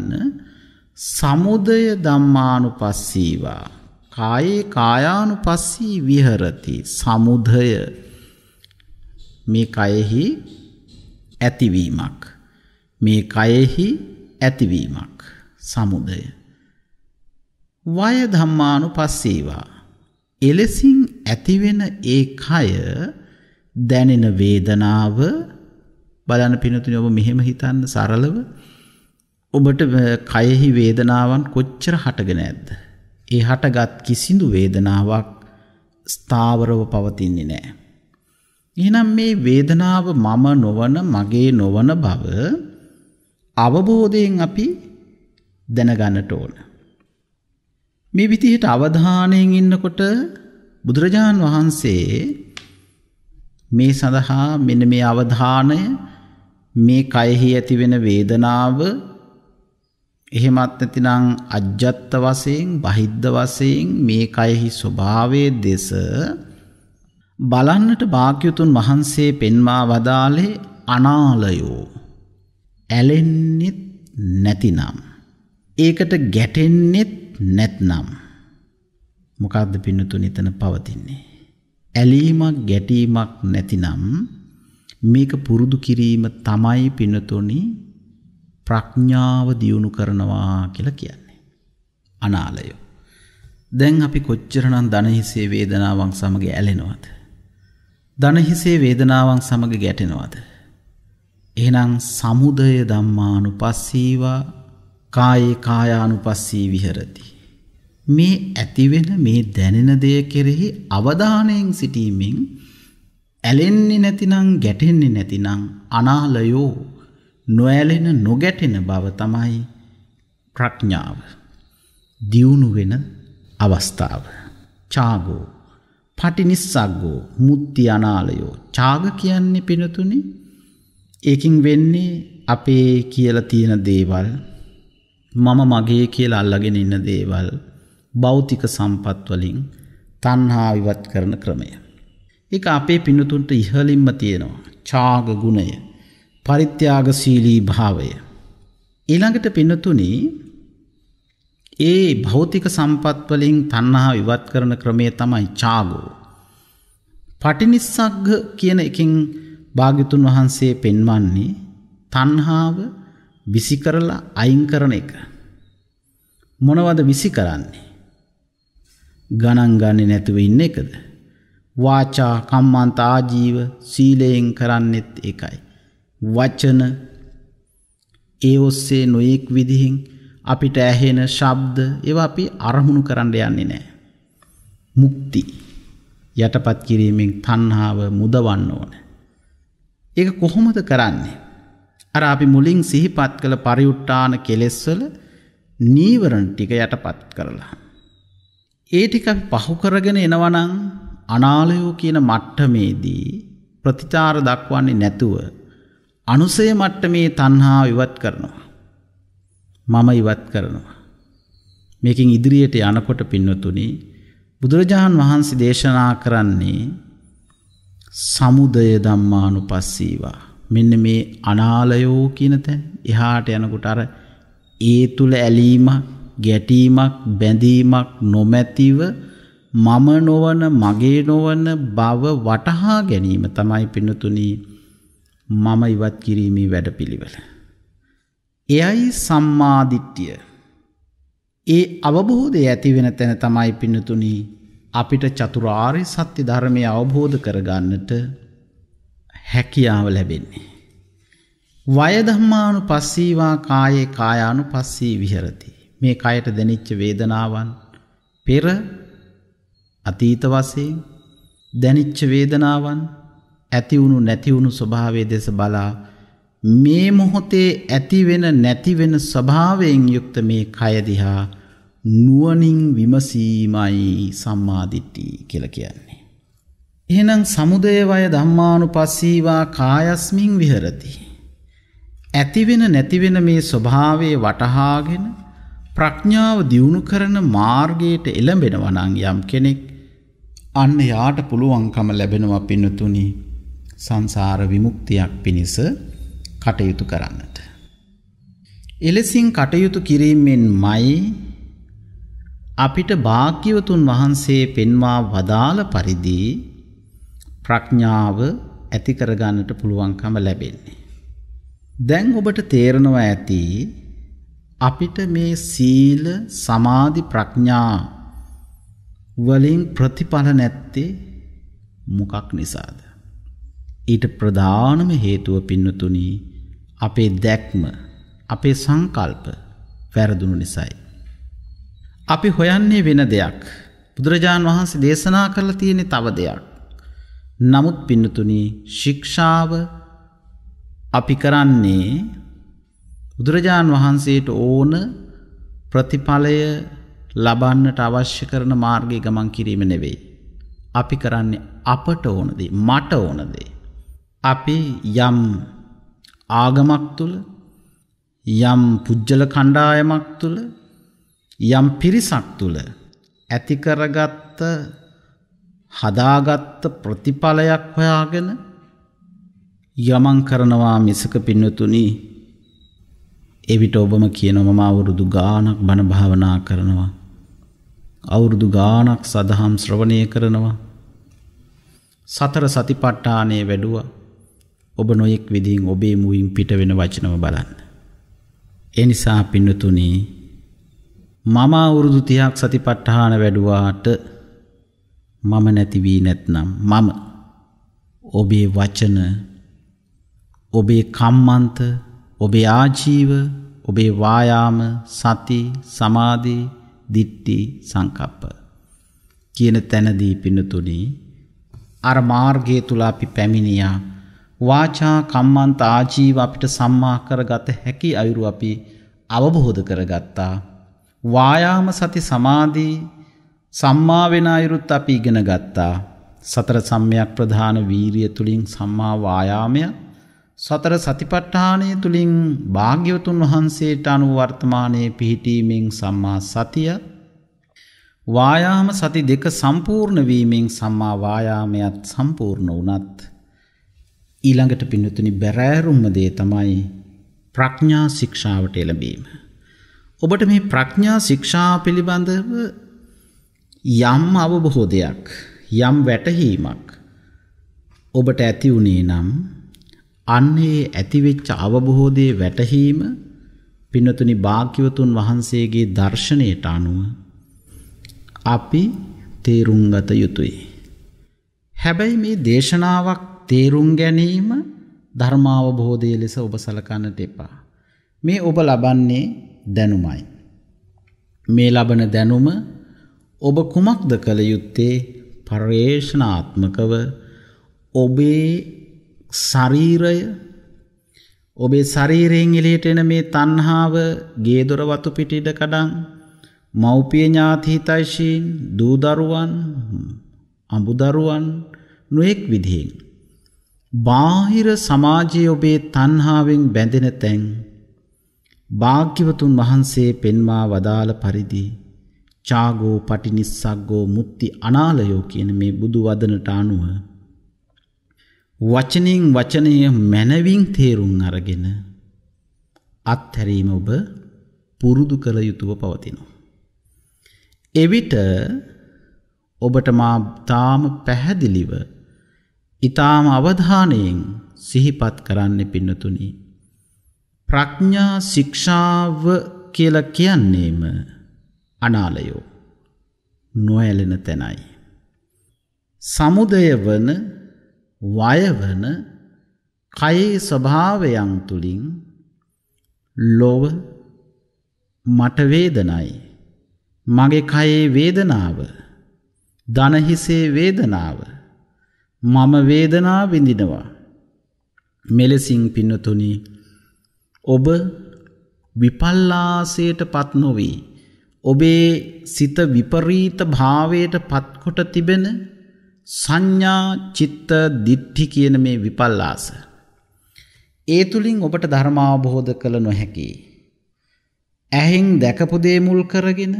Speaker 1: සමුදය ධම්මානුපස්සීවා කායේ කායානුපස්සී විහෙරති සමුදය මේ කයෙහි ඇතිවීමක් මේ කයෙහි ඇතිවීමක් සමුදය වය ධම්මානුපස්සීවා එලෙසින් ඇතිවෙන ඒ කය දැනෙන වේදනාව බලන්න පිනතුනි ඔබ මෙහෙම හිතන්න සරලව ඔබට කයෙහි වේදනාවන් කොච්චර හටගෙන ඇද්ද ඒ හටගත් කිසිදු වේදනාවක් ස්ථාවරව පවතින්නේ නැහැ. එහෙනම් මේ වේදනාව මම නොවන මගේ නොවන බව අවබෝධයෙන් අපි දැනගන්නට ඕන. මේ විදිහට අවධානයෙන් ඉන්නකොට බුදුරජාන් වහන්සේ මේ සඳහා මෙන්න මේ අවධානය මේ කයෙහි ඇතිවෙන වේදනාව එහෙමත් නැතිනම් අජ්ජත්ත වශයෙන් බහිද්ද වශයෙන් මේ කයෙහි ස්වභාවයේ දෙස බලන්නට භාග්‍යතුන් වහන්සේ පෙන්වා වදාලේ අනාලයෝ ඇලෙන්නෙත් නැතිනම් ඒකට ගැටෙන්නෙත් නැත්නම් මොකද්ද පින්නතුන් එතන පවතින්නේ ඇලීමක් ගැටීමක් නැතිනම් මේක පුරුදු කිරීම තමයි පින්නතුනි ප්‍රඥාව දියුණු කරනවා කියලා කියන්නේ. අනාලය. දැන් අපි කොච්චරනම් ධනහිසේ වේදනාවන් සමග ඇලෙනවද? ධනහිසේ වේදනාවන් සමග ගැටෙනවද? එහෙනම් samudaya ධම්මානුපස්සීවා කායේ කායානුපස්සී විහෙරති. මේ ඇතිවෙන මේ දැනෙන දෙය කෙරෙහි අවධානයෙන් සිටීමෙන් ඇලෙන්නේ නැතිනම් ගැටෙන්නේ නැතිනම් අනාලයෝ නොඇලෙන නොගැටෙන බව තමයි ප්‍රඥාව. දියුණු වෙන අවස්ථාව. චාගෝ පටිනිස්සක්ගෝ මුත්ති අනාලයෝ චාග කියන්නේ පිනතුනි ඒකින් වෙන්නේ අපේ කියල තියෙන දේවල් මම මගේ කියල අල්ලගෙන ඉන්න දේවල් බෞතික සම්පත්වලින් තන්හා විවත් කරන ක්‍රමය. එක අපේ පිනතුන්ට ඉහලින්ම තියෙනවා චාග ගුණය පරිත්‍යාගශීලී භාවය. ඊළඟට පින්නතුනි ඒ භෞතික සම්පත් වලින් තණ්හාව ඉවත් කරන ක්‍රමය තමයි ඡාගෝ. පටිනිස්සග්ග කියන එකෙන් භාග්‍යතුන් වහන්සේ පෙන්වන්නේ තණ්හාව විසි කරලා අයින් කරන එක. මොනවද විසි කරන්නේ? ගණන් ගන්නේ නැතුව ඉන්න එකද? වාචා කම්මන්ත ආජීව සීලයෙන් කරන්නෙත් එකයි. වචන ඒ ඔස්සේ නොයෙක් විදිහින් අපිට ඇහෙන ශබ්ද ඒවා අපි අරමුණු කරන්න යන්නේ නෑ. මුක්ති යටපත් කිරීමෙන් තණ්හාව මුදවන්න ඕන. ඒක කොහොමද කරන්නේ? අර අපි මුලින් සිහිපත් කළ පරිඋට්ටාන කෙලෙස්වල නීවරණ ටික යටපත් කරලා. ඒ ටික අපි පහු කරගෙන එනවනම් අනාලයෝ කියන මට්ටමේදී ප්‍රතිචාර දක්වන්නේ නැතුව අනුසය මට්ටමේ තණ්හාව ඉවත් කරනවා. මම ඉවත් කරනවා. මේකින් ඉදිරියට යනකොට පින්නතුනි බුදුරජාණන් වහන්සේ දේශනා කරන්නේ සමුදය ධම්මානුපස්සීවා. මෙන්න මේ අනාලයෝ කියන තැන එහාට යනකොට අර ඒ තුල ඇලීමක්, ගැටීමක්, බැඳීමක් නොමැතිව මම නොවන මගේ නොවන බව වටහා ගැනීම තමයි පින්නතුනි මම ඉවත් කිරීමේ වැඩපිළිවෙල. එයයි සම්මාදිට්ටිය. ඒ අවබෝධය ඇතිවෙන තැන තමයි පින්නතුනි අපිට චතුරාර්ය සත්‍ය ධර්මය අවබෝධ කරගන්නට හැකියාව ලැබෙන්නේ. වයදම්මානු පස්සීවා කායේ කායානු පස්සී විහරති. මේ කයට දැනිච්ච වේදනාවන් පෙර අතීත වසේ දැනිච්ච වේදනාවන් ඇතිවුණු නැතිවුණු ස්වභාවය දෙස බලා මේ මොහොතේ ඇතිවෙන නැතිවෙන ස්වභාවයෙන් යුක්ත මේ කයදිහා නුවනින් විමසීමයි සම්මාධිට්ටි කියල කියන්නේ. එහෙනම් සමුදේවය ධම්මානු පස්සීවා කායස්මින් විහරති. ඇතිවෙන නැතිවෙන මේ ස්වභාවේ වටහාගෙන ප්‍රඥාව දියුණු කරන මාර්ගයට එළඹෙනවනං යම් කෙනෙක් අන්න යාට පුළුවන්කම ලැබෙනවා පින්නතුනිි සංසාර විමුක්තියක් පිණිස කටයුතු කරන්නට. එලෙසින් කටයුතු කිරීමෙන් මයි අපිට භාග්‍යවතුන් වහන්සේ පෙන්වා වදාළ පරිදි ප්‍රඥාව ඇති කරගන්නට පුළුවන්කම ලැබෙන්නේ. දැන් ඔබට තේරෙනවා ඇති අපිට මේ සීල සමාධි ප්‍රඥා වලින් ප්‍රතිඵල නැත්තේ මොකක් නිසාද? ඊට ප්‍රධානම හේතුව පින්නතුනි අපේ දැක්ම අපේ සංකල්ප වැරදුණු නිසයි. අපි හොයන්නේ වෙන දෙයක් බුදුරජාණන් වහන්සේ දේශනා කරලා තියෙනෙ තව දෙයක්. නමුත් පින්නතුනි ශික්ෂාව අපි කරන්නේ බුදුරජාණන් වහන්සේට ඕන ප්‍රතිඵලය ලබන්නට අවශ්‍ය කරන මාර්ගය ගමන් කිරීම නෙවෙයි. අපි කරන්නේ අපට ඕනදේ මට ඕනදේ. අපේ යම් ආගමක් තුළ යම් පුද්ගල කණ්ඩායමක් තුළ යම් පිරිසක් තුළ ඇතිකරගත්ත හදාගත්ත ප්‍රතිඵලයක් හොයාගෙන යමන් කරනවා මිසක පින්නතුනි එවිට ඔබම කියනොමම අවුරුදු ගානක් බණ භාවනා කරනවා අවුරුදු ගානක් සදහම් ශ්‍රවණය කරනවා සතර සතිපට්ඨානය වැඩුවා ඔබ නොයෙක් විදිහින් ඔබේ මුවින් පිට වෙන වචනව බලන්න. එනිසා පින්නතුනී මම අවුරුදු තියක් සතිපට්ඨාන වැඩුවාට මම නැතිවී නැත්නම් මම ඔබේ වචන ඔබේ කම්මන්ත ඔබේ ආජීව ඔබේ වායාම සති සමාධි දිට්ටි සංකප්ප කියන තැනදී පින්නතුනි අර මාර්ගය තුල අපි පැමිණියා වාචා කම්මන්ත ආජීව අපිට සම්මා කරගත හැකි අයුරු අපි අවබෝධ කරගත්තා. වායාම සති සමාධී සම්මා වෙන අයුරුත් අපි ඉගෙන ගත්තා. සතර සම්මයක් ප්‍රධාන වීරිය තුලින් සම්මා වායාමය සතර සතිපට්ඨානය තුළින් භාග්‍යවතුන් වහන්සේට අනුවර්තමානයේ පිහිටීමෙන් සම්මා සතිය වායාම සති දෙක සම්පූර්ණ වීමෙන් සම්මා වායාමයත් සම්පූර්ණ වුණත් ඊළඟට පින්නතුනි බැරෑරුම්ම දේ තමයි ප්‍රඥා ශික්ෂාවට එළඹීම. ඔබට මේ ප්‍රඥා ශික්ෂා පිළිබඳව යම් අවබොහෝදයක් යම් වැටහීමක් ඔබට ඇති වුණේ නම් අන්නේ ඇතිවෙච්ච අවබොහෝදයේ වැටහීම පින්නතුනි භාග්‍යවතුන් වහන්සේගේ දර්ශනයට අනුව අපි තේරුම්ගත යුතුයි. හැබැයි මේ දේශනාවක් තේරුම් ගැනීම ධර්මාවබෝධය ලෙස ඔබ සලකන්නට එපා. මේ ඔබ ලබන්නේ දැනුමයි. මේ ලබන දැනුම ඔබ කුමක්ද කළ යුත්තේ පර්යේෂණාත්මකව ඔබේ ශරීරය ඔබේ ශරීරයෙන් එලියට එන මේ තණ්හාව ගේදොර වතු පිටිඩ කඩන් මව්පිය ඥාතිහිතයිශීන් දූ දරුවන් අඹු දරුවන් නොඑක් විදිහෙන් බාහිර සමාජයේ ඔබේ තණ්හාවෙන් බැඳෙන තැන් භාග්‍යවතුන් වහන්සේ පෙන්වා වදාළ පරිදි චාගෝ පටිනිස්සග්ගෝ මුත්‍ති අනාලයෝ කියන මේ බුදු වදනට අනුව වචනෙන් වචනය මැනවින් තේරුම් අරගෙන අත්හැරීම ඔබ පුරුදු කළ යුතුව පවතිනවා. එවිට ඔබට මා තාම පැහැදිලිව ඊ타ම අවධානයෙන් සිහිපත් කරන්න පින්නතුනි. ප්‍රඥා ශික්ෂාව කියලා කියන්නේම අනාලයෝ නොඇලෙන තැනයි. සමුදය වන වයවන කයේ ස්වභාවයන් තුලින් ලොව මට වේදනයි මගේ කයේ වේදනාව දනහිසේ වේදනාව මම වේදනා විඳිනවා. මෙලෙසින් පින්නතුනි ඔබ විපල්ලාසයට පත් නොවී ඔබේ සිත විපරීත භාවයට පත්කොට තිබෙන සංඥා චිත්ත දිට්ඨි කියන මේ විපල්ලාස ඒ තුලින් ඔබට ධර්මාබෝධ කළ නොහැකි ඇහෙන් දැකපු දේ මුල් කරගෙන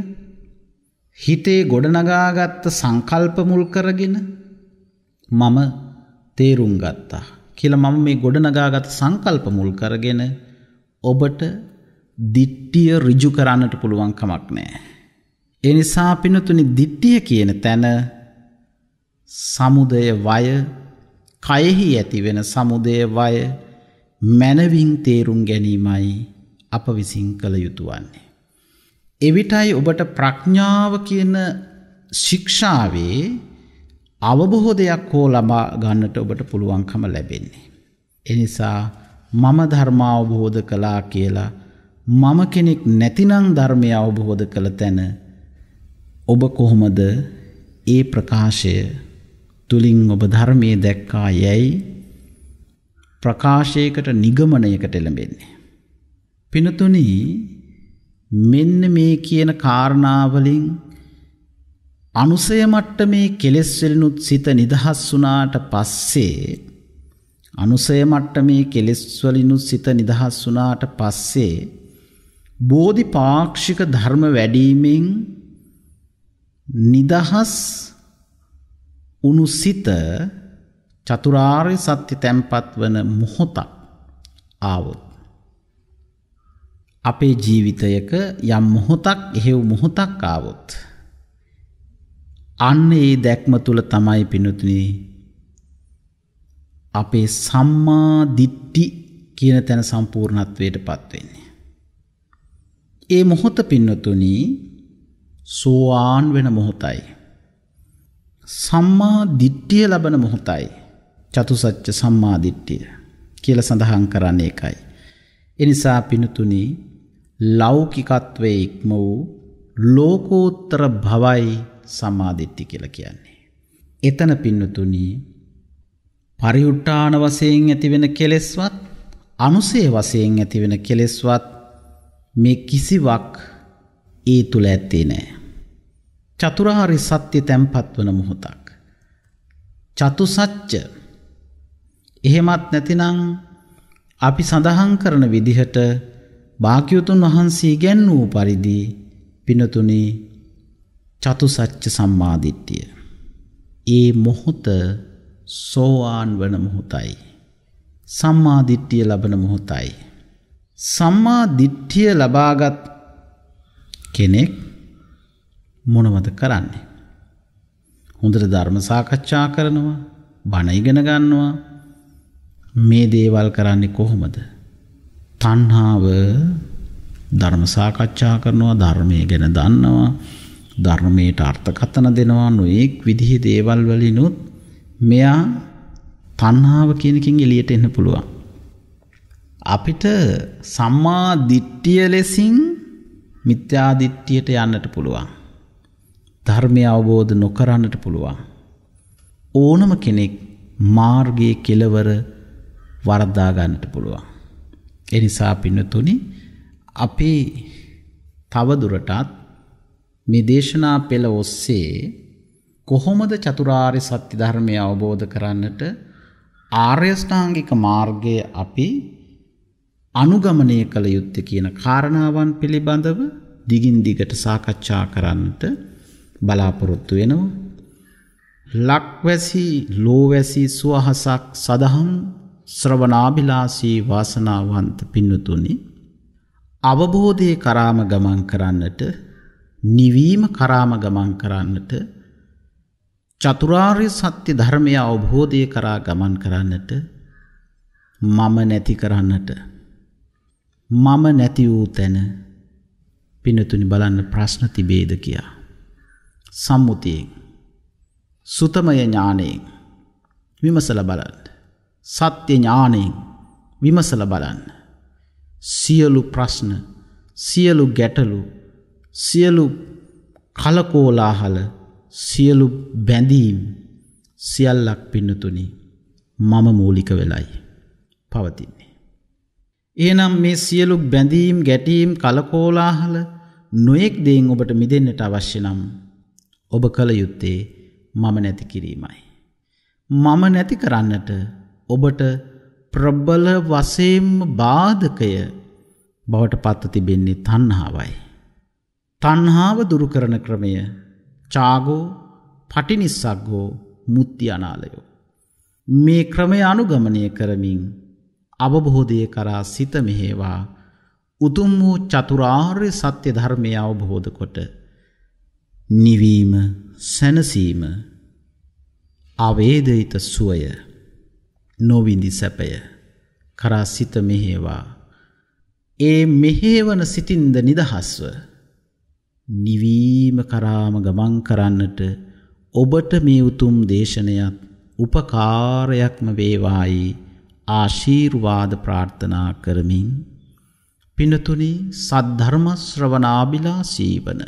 Speaker 1: හිතේ ගොඩනගාගත් සංකල්ප මුල් කරගෙන මම තේරුම් ගත්තා. කියල මම මේ ගොඩනගාගත සංකල්ප මුල් කරගෙන ඔබට දිට්ටිය රිජු කරන්නට පුළුවන් කමක් නෑ. එනිසා පිනතුනි දිට්ටිය කියන තැන සමුදය වය කයෙහි ඇතිවෙන සමුදය වය මැනවින් තේරුම් ගැනීමයි අප විසින් කළ යුතුවන්නේ. එවිටයි ඔබට ප්‍රඥාව කියන ශික්ෂාවේ අවබොහෝදයක් හෝ ලබා ගන්නට ඔබට පුළුවන්කම ලැබෙන්නේ. එනිසා මම ධර්මාවබෝධ කලා කියලා මම කෙනෙක් නැතිනං ධර්මය අවබොහෝධ කළ තැන ඔබ කොහොමද ඒ ප්‍රකාශය තුළින් ඔබ ධර්මය දැක්කා යැයි ප්‍රකාශයකට නිගමනයකට එළඹෙන්නේ. පිනතුනී මෙන්න මේ කියන කාරණාවලින් අනුසය මට්ටමේ කෙලෙස් වෙලනුත් සිත නිදහස් වුණාට පස්සේ අනුසය මට්ටමේ කෙලෙස් වලිනුත් සිත නිදහස් වුණාට පස්සේ බෝධි පාක්ෂික ධර්ම වැඩීමෙන් නිදහස් උණු සිත චතුරාර්ය සත්‍ය තැන්පත් වන මොහොතක් ආවොත් අපේ ජීවිතයක යම් මොහොතක් එහෙව් මොහොතක් ආවොත් අන්න ඒ දැක්ම තුළ තමයි පිනුතුනේ අපේ සම්මා දිට්ටි කියන තැන සම්පූර්ණත්වයට පත්වෙන්නේ. ඒ මොහොත පින්නතුනි සෝවාන් වෙන මොහොතයි. සම්මා දිට්ටිය ලබන මොහොතයි චතුසච්ච සම්මා දිට්ටිය කියල සඳහන් කරන්නේ එකයි. එනිසා පිනතුනි ලෞකිකත්වය ඉක්ම වූ ලෝකෝත්තර භවයි සම්මාදිට්ටි කියලා කියන්නේ. එතන පින්නතුනි පරිඋට්ටාන වශයෙන් ඇතිවෙන කෙලෙස්වත් අනුසේ වශයෙන් ඇතිවෙන කෙලෙස්වත් මේ කිසිවක් ඒ තුල ඇත්තේ නෑ. චතුරාර්ය සත්‍ය තැම්පත් වන මොහොතක්. චතු සච්ච එහෙමත් නැතිනම් අපි සඳහන් කරන විදිහට භාග්‍යවතුන් වහන්සේ ගැන්වූ පරිදි පිනතුනේ චතුසච්ච සම්මාදිට්ඨිය. ඒ මොහොත සෝවාන් වන මොහොතයි. සම්මාදිට්ඨිය ලබන මොහොතයි. සම්මාදිට්ඨිය ලබාගත් කෙනෙක් මොනවද කරන්නේ. හොඳට ධර්ම සාකච්ඡා කරනවා බණ ඉගෙන ගන්නවා මේ දේවල් කරන්නේ කොහොමද? තණ්හාව ධර්ම සාකච්ඡා කරනවා ධර්මයේ ගැන දන්නවා ධර්මයට අර්ථකථන දෙනවා නොයෙක් විදිහි දේවල් වලිනුත් මෙයා තණ්හාව කියනකින් එළියට එන්න පුළුවන්. අපිට සම්මා දිට්ඨිය ලෙසින් මිත්‍යා දිට්ඨියට යන්නට පුළුවන්. ධර්මය අවබෝධ නොකරන්නට පුළුවන්. ඕනම කෙනෙක් මාර්ගයේ කෙලවර වර්ධා ගන්නට පුළුවන්. ඒ නිසා පින්නතුනි අපි තව දුරටත් මේ දේශනා පෙළ ඔස්සේ කොහොමද චතුරාර්ය සත්‍ය ධර්මය අවබෝධ කරන්නට ආර්ය ශ්‍රාංගික මාර්ගයේ අපි අනුගමනය කළ යුත්තේ කියන කාරණාවන් පිළිබඳව දිගින් දිගට සාකච්ඡා කරන්නට බලාපොරොත්තු වෙනවා. ලක්වැසි ලෝවැසි සුවහසක් සදහම් ශ්‍රවණාභිලාෂී වාසනාවන්ත පින්නතුනි අවබෝධයේ කරාම ගමන් කරන්නට නිවීම කරාම ගමන් කරන්නට චතුරාර්ය සත්‍ය ධර්මය අවබෝධය කරා ගමන් කරන්නට මම නැති කරන්නට මම නැති වූ තැන පිනතුනි බලන්න ප්‍රශ්න තිබේද කියා. සම්මුතියෙන් සුතමය ඥානයෙන් විමසල බලන්න සත්‍ය ඥානයෙන් විමසල බලන්න සියලු ප්‍රශ්න සියලු ගැටලු සියලු කලකෝලාහල සියලු බැඳීම් සියල්ලක් පින්නතුනි මම මූලික වෙලයි පවතින්නේ. ඒනම් මේ සියලු බැඳීම් ගැටීම් කලකෝලාහල නොයෙක් දෙයින් ඔබට මිදෙන්නට අවශ්‍ය නම් ඔබ කළ යුත්තේ මම නැති කිරීමයි. මම නැති කරන්නට ඔබට ප්‍රබල වසයෙන්ම බාධකය බවට පත්ව තිබෙන්නේ තන්හාවයි. තණ්හාව දුරු කරන ක්‍රමය චාගෝ පටිනිස්සග්ගෝ මුත්‍ති අනාලයෝ. මේ ක්‍රමය අනුගමනය කරමින් අවබෝධය කරා සිත මෙහෙවා උතුම් වූ චතුරාර්ය සත්‍ය ධර්මය අවබෝධ කොට නිවීම සැනසීම අවේදිත සුවය නොවිඳි සැපය කරා සිත මෙහෙවා ඒ මෙහෙවන සිතින්ද නිදහස්ව නිවීම කරාම ගමන් කරන්නට ඔබට මේ උතුම් දේශනයත් උපකාරයක්ම වේවායි ආශීර්වාද ප්‍රාර්ථනා කරමින් පිනතුනි සද්ධර්ම ශ්‍රවණාබිලාසී වන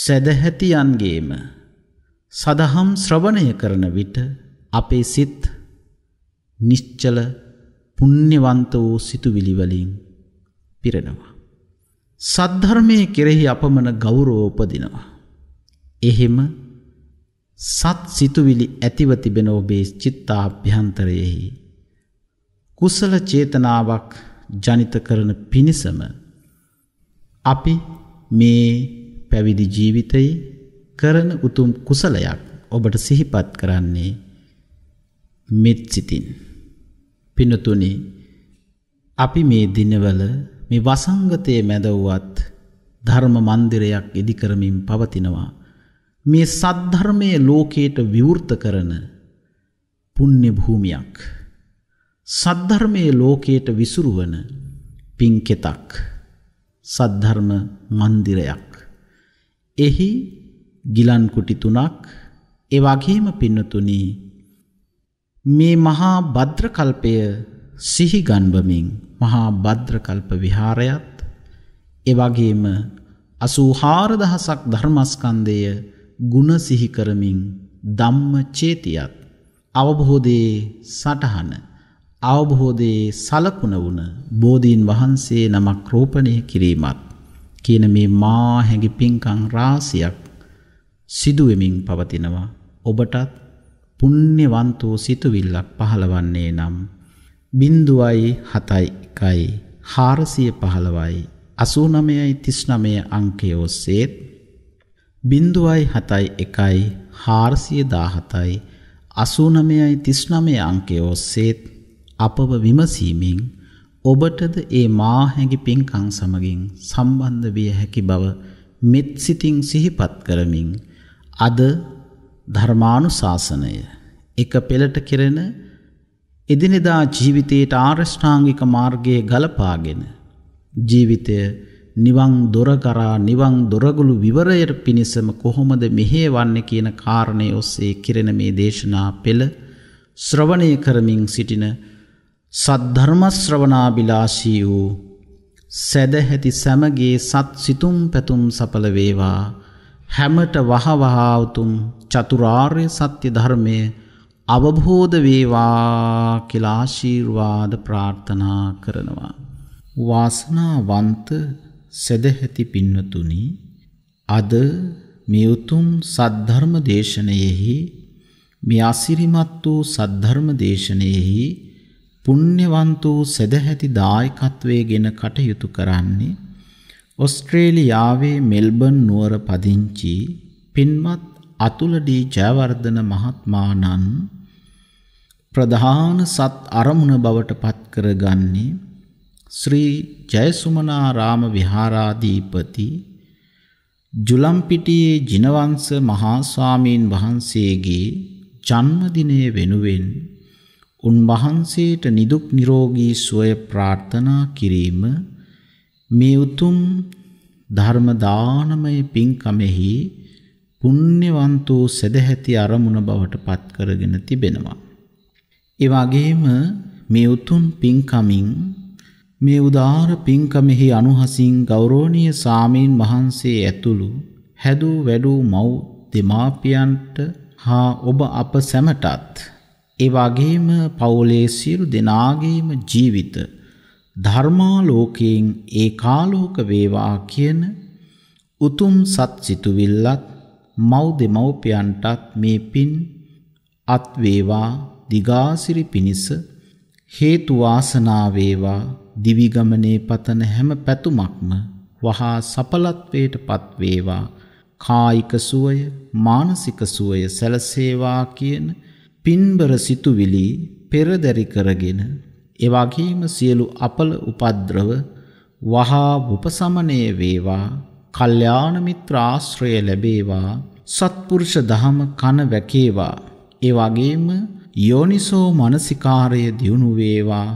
Speaker 1: සදැහැතියන්ගේම සදහම් ශ්‍රවණය කරන විට අපේ සිත් නිශ්චල පුණ්‍යවන්ත වූ සිතුවිලි වලින් පිරෙනවා සද්ධර්මය කෙරෙහි අපමන ගෞරෝ උපදිනවා. එහෙම සත් සිතුවිලි ඇතිව තිබෙන ඔබේ චිත්තා අභ්‍යන්තරයෙහි. කුසල චේතනාවක් ජනිත කරන පිණිසම අපි මේ පැවිදි ජීවිතයි කරන උතුම් කුසලයක් ඔබට සිහිපත් කරන්නේ මෙත් සිතින්. පිනතුනි අපි මේ දිනවල මේ වසංගතයේ මැදවුවත් ධර්ම මන්දිරයක් ඉදිකරමින් පවතිනවා. මේ සද්ධර්මය ලෝකයට විවෘත කරන පුුණ්‍ය භූමියක්. සද්ධර්මය ලෝකයට විසුරුවන පින්කෙතක් සද්ධර්ම මන්දිරයක්. එහි ගිලන්කුටි තුනක් එවගේම පින්නතුනී මේ මහා බද්‍රකල්පය සිහිගන්වමින් මහා භද්‍රකල්ප විහාරයත් එවගේම 84000ක් ධර්mස්කන්ධය ಗುಣ සිහි කරමින් ධම්මචේතියත් අවබෝධයේ සටහන අවබෝධයේ සලකුණ වුණ බෝධීන් වහන්සේ නමක් රෝපණය කිරීමත් කියන මේ මා හැඟි පින්කම් රාශියක් සිදුවෙමින් පවතිනවා ඔබටත් පුණ්‍යවන්තෝ සිතුවිල්ලක් පහළවන්නේ නම් බින්දුවයි හතයිකයි හාරසිය පහළවයි අසූනමයයි තිස්්නමය අංකය ඔස්සේත් බින්දුවයි හතයි එකයි හාරසිය දාහතයි අසූනමයයි තිස්්නමය අංකය ඔස්සේත් අපව විමසීමින් ඔබටද ඒ මාහැඟි පින්කං සමගින් සම්බන්ධ විය හැකි බව මෙත් සිතින් සිහිපත් කරමින් අද ධර්මානු ශාසනය එක පෙළට කෙරෙන එදිනෙදා ජීවිතයට ආර්ෂ්ඨාංගික මාර්ගයේ ගලපාගෙන. ජීවිතය නිවං දොරකරා නිවං දොරගුළු විවරයට පිණිසම කොහොමද මෙහේවන්න කියන කාරණය ඔස්සේ කිරෙන මේ දේශනා පෙළ ශ්‍රවණය කරමින් සිටින සද්ධර්මශ්‍රවනාබිලාශී වූ සැදැහැති සැමගේ සත් සිතුම් පැතුම් සපලවේවා හැමට වහවහාවතුම් චතුරාර්ය සත්‍ය ධර්මය අවබෝධ වේවා කියලා ආශිර්වාද ප්‍රාර්ථනා කරනවා. වාසනාවන්ත සදැහැති පින්නතුනි අද මේ උතුම් සද්ධර්ම දේශනයෙහි මේ අසිරිමත් වූ සද්ධර්ම දේශනයෙහි පුණ්‍යවන්ත වූ සදැහැති දායකත්වයේගෙන කටයුතු කරන්නේ ඕස්ට්‍රේලියාවේ මෙල්බන් නුවර පදිංචි පින්වත් අතුලඩී ජයවර්ධන මහත්මාණන් ප්‍රධාන සත් අරමුණ බවට පත් කරගන්නේ ශ්‍රී ජයසුමනාරාම විහාරාධිපති ජුලම්පිටියේ ජිනවංශ මහා ස්වාමීන් වහන්සේගේ ජන්මදිනය වෙනුවෙන් උන්වහන්සේට නිදුක් නිරෝගී සුවය ප්‍රාර්ථනා කිරීම මේ උතුම් ධර්ම දානමය පින්කමෙහි පුණ්‍යවන්තෝ සදැහැති අරමුණ බවට පත් කරගෙන තිබෙනවා ඒ වගේම මේ උතුම් පින්කමින් මේ උදාාර පින්කමෙහි අනුහසින් ගෞරෝණීය සාමීන් වහන්සේ ඇතුළු හැදූ වැඩූ මව් දෙමාපියන්ට හා ඔබ අප සැමටත් ඒ වගේම පවුලේ සියලු දෙනාගේම ජීවිත ධර්මාලෝකයෙන් ඒ කාලෝක වේවා කියන උතුම් සත්සිතුවිල්ලත් මව් දෙමව්පියන්ටත් මේ පින් අත්වේවා දිගාසිරි පිණිස හේතු වාසනාවේවා දිවිගමනේ පතන හැම පැතුමක්ම වහා සඵලත්වයට පත්වේවා කායික සුවය මානසික සුවය සැලසේවා කියන පින්බර සිතුවිලි පෙරදරි කරගෙන එවගේම සියලු අපල උපද්‍රව වහා උපසමනය වේවා කල්යාණ මිත්‍ර ආශ්‍රය ලැබේවා සත්පුරුෂ දහම කන වැකේවා ඒ වගේම යෝනිසෝ මනසිකාරය දියුණු වේවා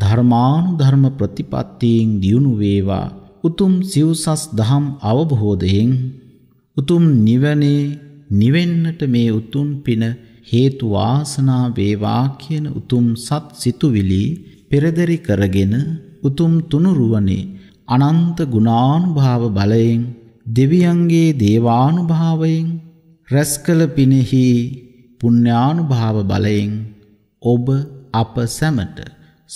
Speaker 1: ධර්මානුධර්ම ප්‍රතිපත්තීන් දියුණු වේවා උතුම් සිව්සස් දහම් අවබෝධයෙන් උතුම් නිවනේ නිවෙන්නට මේ උතුම් පින හේතු වාසනා වේවා කියන උතුම් සත් සිතුවිලි පෙරදරි කරගෙන උතුම් තුනුරුවනේ අනන්ත ගුණානුභාව බලයෙන් දෙවියන්ගේ දේවානුභාවයෙන් රැස්කල පිනෙහි පුුණ්‍යානුභාව බලයෙන් ඔබ අප සැමට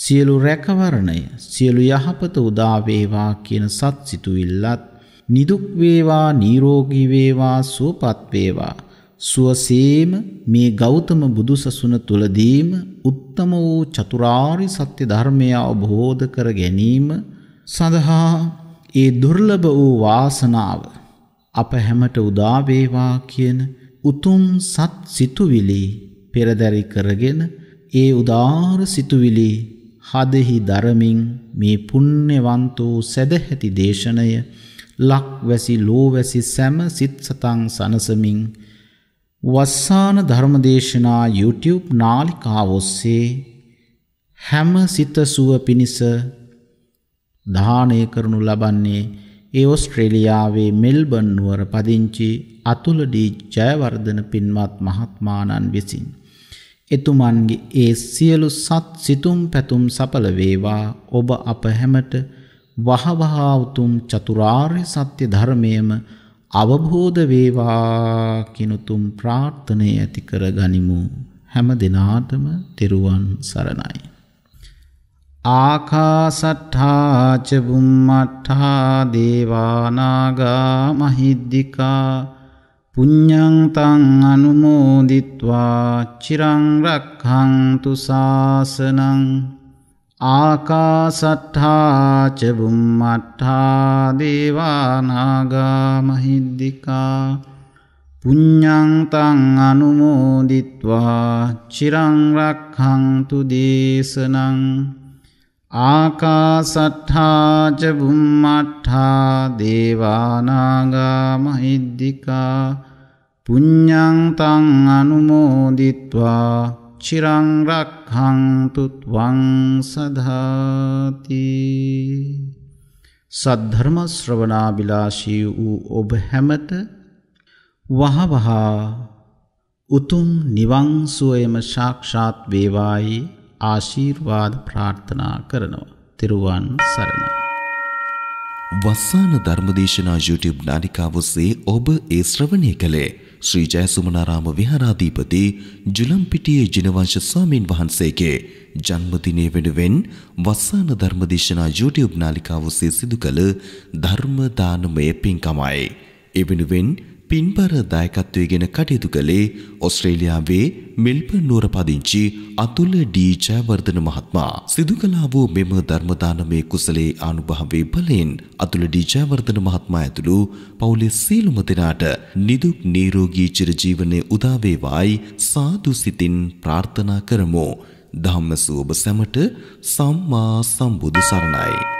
Speaker 1: සියලු රැකවරණය සියලු යහපත උදාවේවා කියන සත් සිතුවිල්ලත් නිදුක්වේවා නීරෝගීවේවා සුවපත්වේවා සුවසේම මේ ගෞතම බුදුසසුන තුළදීම උත්තම වූ චතුරාරි සත්‍ය ධර්මය අවබෝධ කර ගැනීම සඳහා ඒ දුර්ලභ වූ වාසනාව අප හැමට උදාවේවා කියන උතුම් සත් සිතුවිලි පෙරදැරි කරගෙන ඒ උදාර සිතුවිලි හදෙහි දරමින් මේ පුණ්‍යවන්තෝ සැදැහැති දේශනය ලක්වැසි ලෝවැසි සැම සිත් සතන් සනසමින් වස්සාන ධර්මදේශනා YouTube නාලිකාව ඔස්සේ හැම සිත සුව පිණිස දානය කරනු ලබන්නේ ඒ ඔස්ට්‍රේලියාවේ මෙල්බන් නුවර පදිංචි අතුලඩී ජයවර්ධන පින්වත් මහත්මාණන් විසින්. එතුමන්ගේ ඒ සියලු සත් සිතුම් පැතුම් සඵල වේවා ඔබ අප හැමට වහවහා උතුම් චතුරාර්ය සත්‍ය ධර්මයම අවබෝධ වේවා කිනුතුම් ප්‍රාර්ථනය ඇති කර ගනිමු හැම දිනාටම තෙරුවන් සරණයි ආකාසට්ඨාච බුම්මට්ඨා දේවානාගා මහිද්దికා පුඤ්ඤං තං අනුමෝදිත්වා චිරං රක්ඛන්තු සාසනං ආකාසට්ඨාච බුම්මට්ඨා දේවානාගා මහිද්దికා පුඤ්ඤං තං අනුමෝදිත්වා චිරං රක්ඛන්තු දේශනං ආකාසට්ඨාච බුම්මට්ඨා දේවානාගා මහිද්దికා පුඤ්ඤං තං අනුමෝදිත්වා චිරං රක්ඛන්තු ත්වං සදාති සද්ධර්ම ශ්‍රවණාබිලාෂී වූ ඔබ හැමත වහවහා උතුම් නිවන් සුවයම සාක්ෂාත් වේවායි ආශීර්වාද ප්‍රාර්ථනා කරනවා. තෙරුවන් සරණ.
Speaker 2: වස්සාන ධර්මදේශනා YouTube නාලිකාව ඔස්සේ ඔබ ඒ ශ්‍රවණය කළේ ශ්‍රී ජයසුමනාරාම විහාරාධිපති ජුලම්පිටියේ ජිනවංශ ස්වාමින් වහන්සේගේ ජන්මදිනය වෙනුවෙන් වස්සාන ධර්මදේශනා YouTube නාලිකාව ඔස්සේ සිදු කළ ධර්ම දානමය පින්කමයි. ඒ වෙනුවෙන් පින්බර දායකත්වය ගැන කටයුතු කළේ ඔස්ට්‍රේලියාවේ මෙල්බන් නුවර පදිංචි අතුල ඩී ජයවර්ධන මහත්මයා. සිදු කළා වූ මෙම ධර්මදානමය කුසලයේ ආනුභාවයේ බලෙන් අතුල ඩී ජයවර්ධන මහත්මයා ඇතුළු පවුලේ සියලුම දෙනාට නිදුක් නිරෝගී චිරජීවනයේ උදා වේවායි සාදු සිතින් ප්‍රාර්ථනා කරමු. ධම්මසෝබ සැමට සම්මා සම්බුදු සරණයි.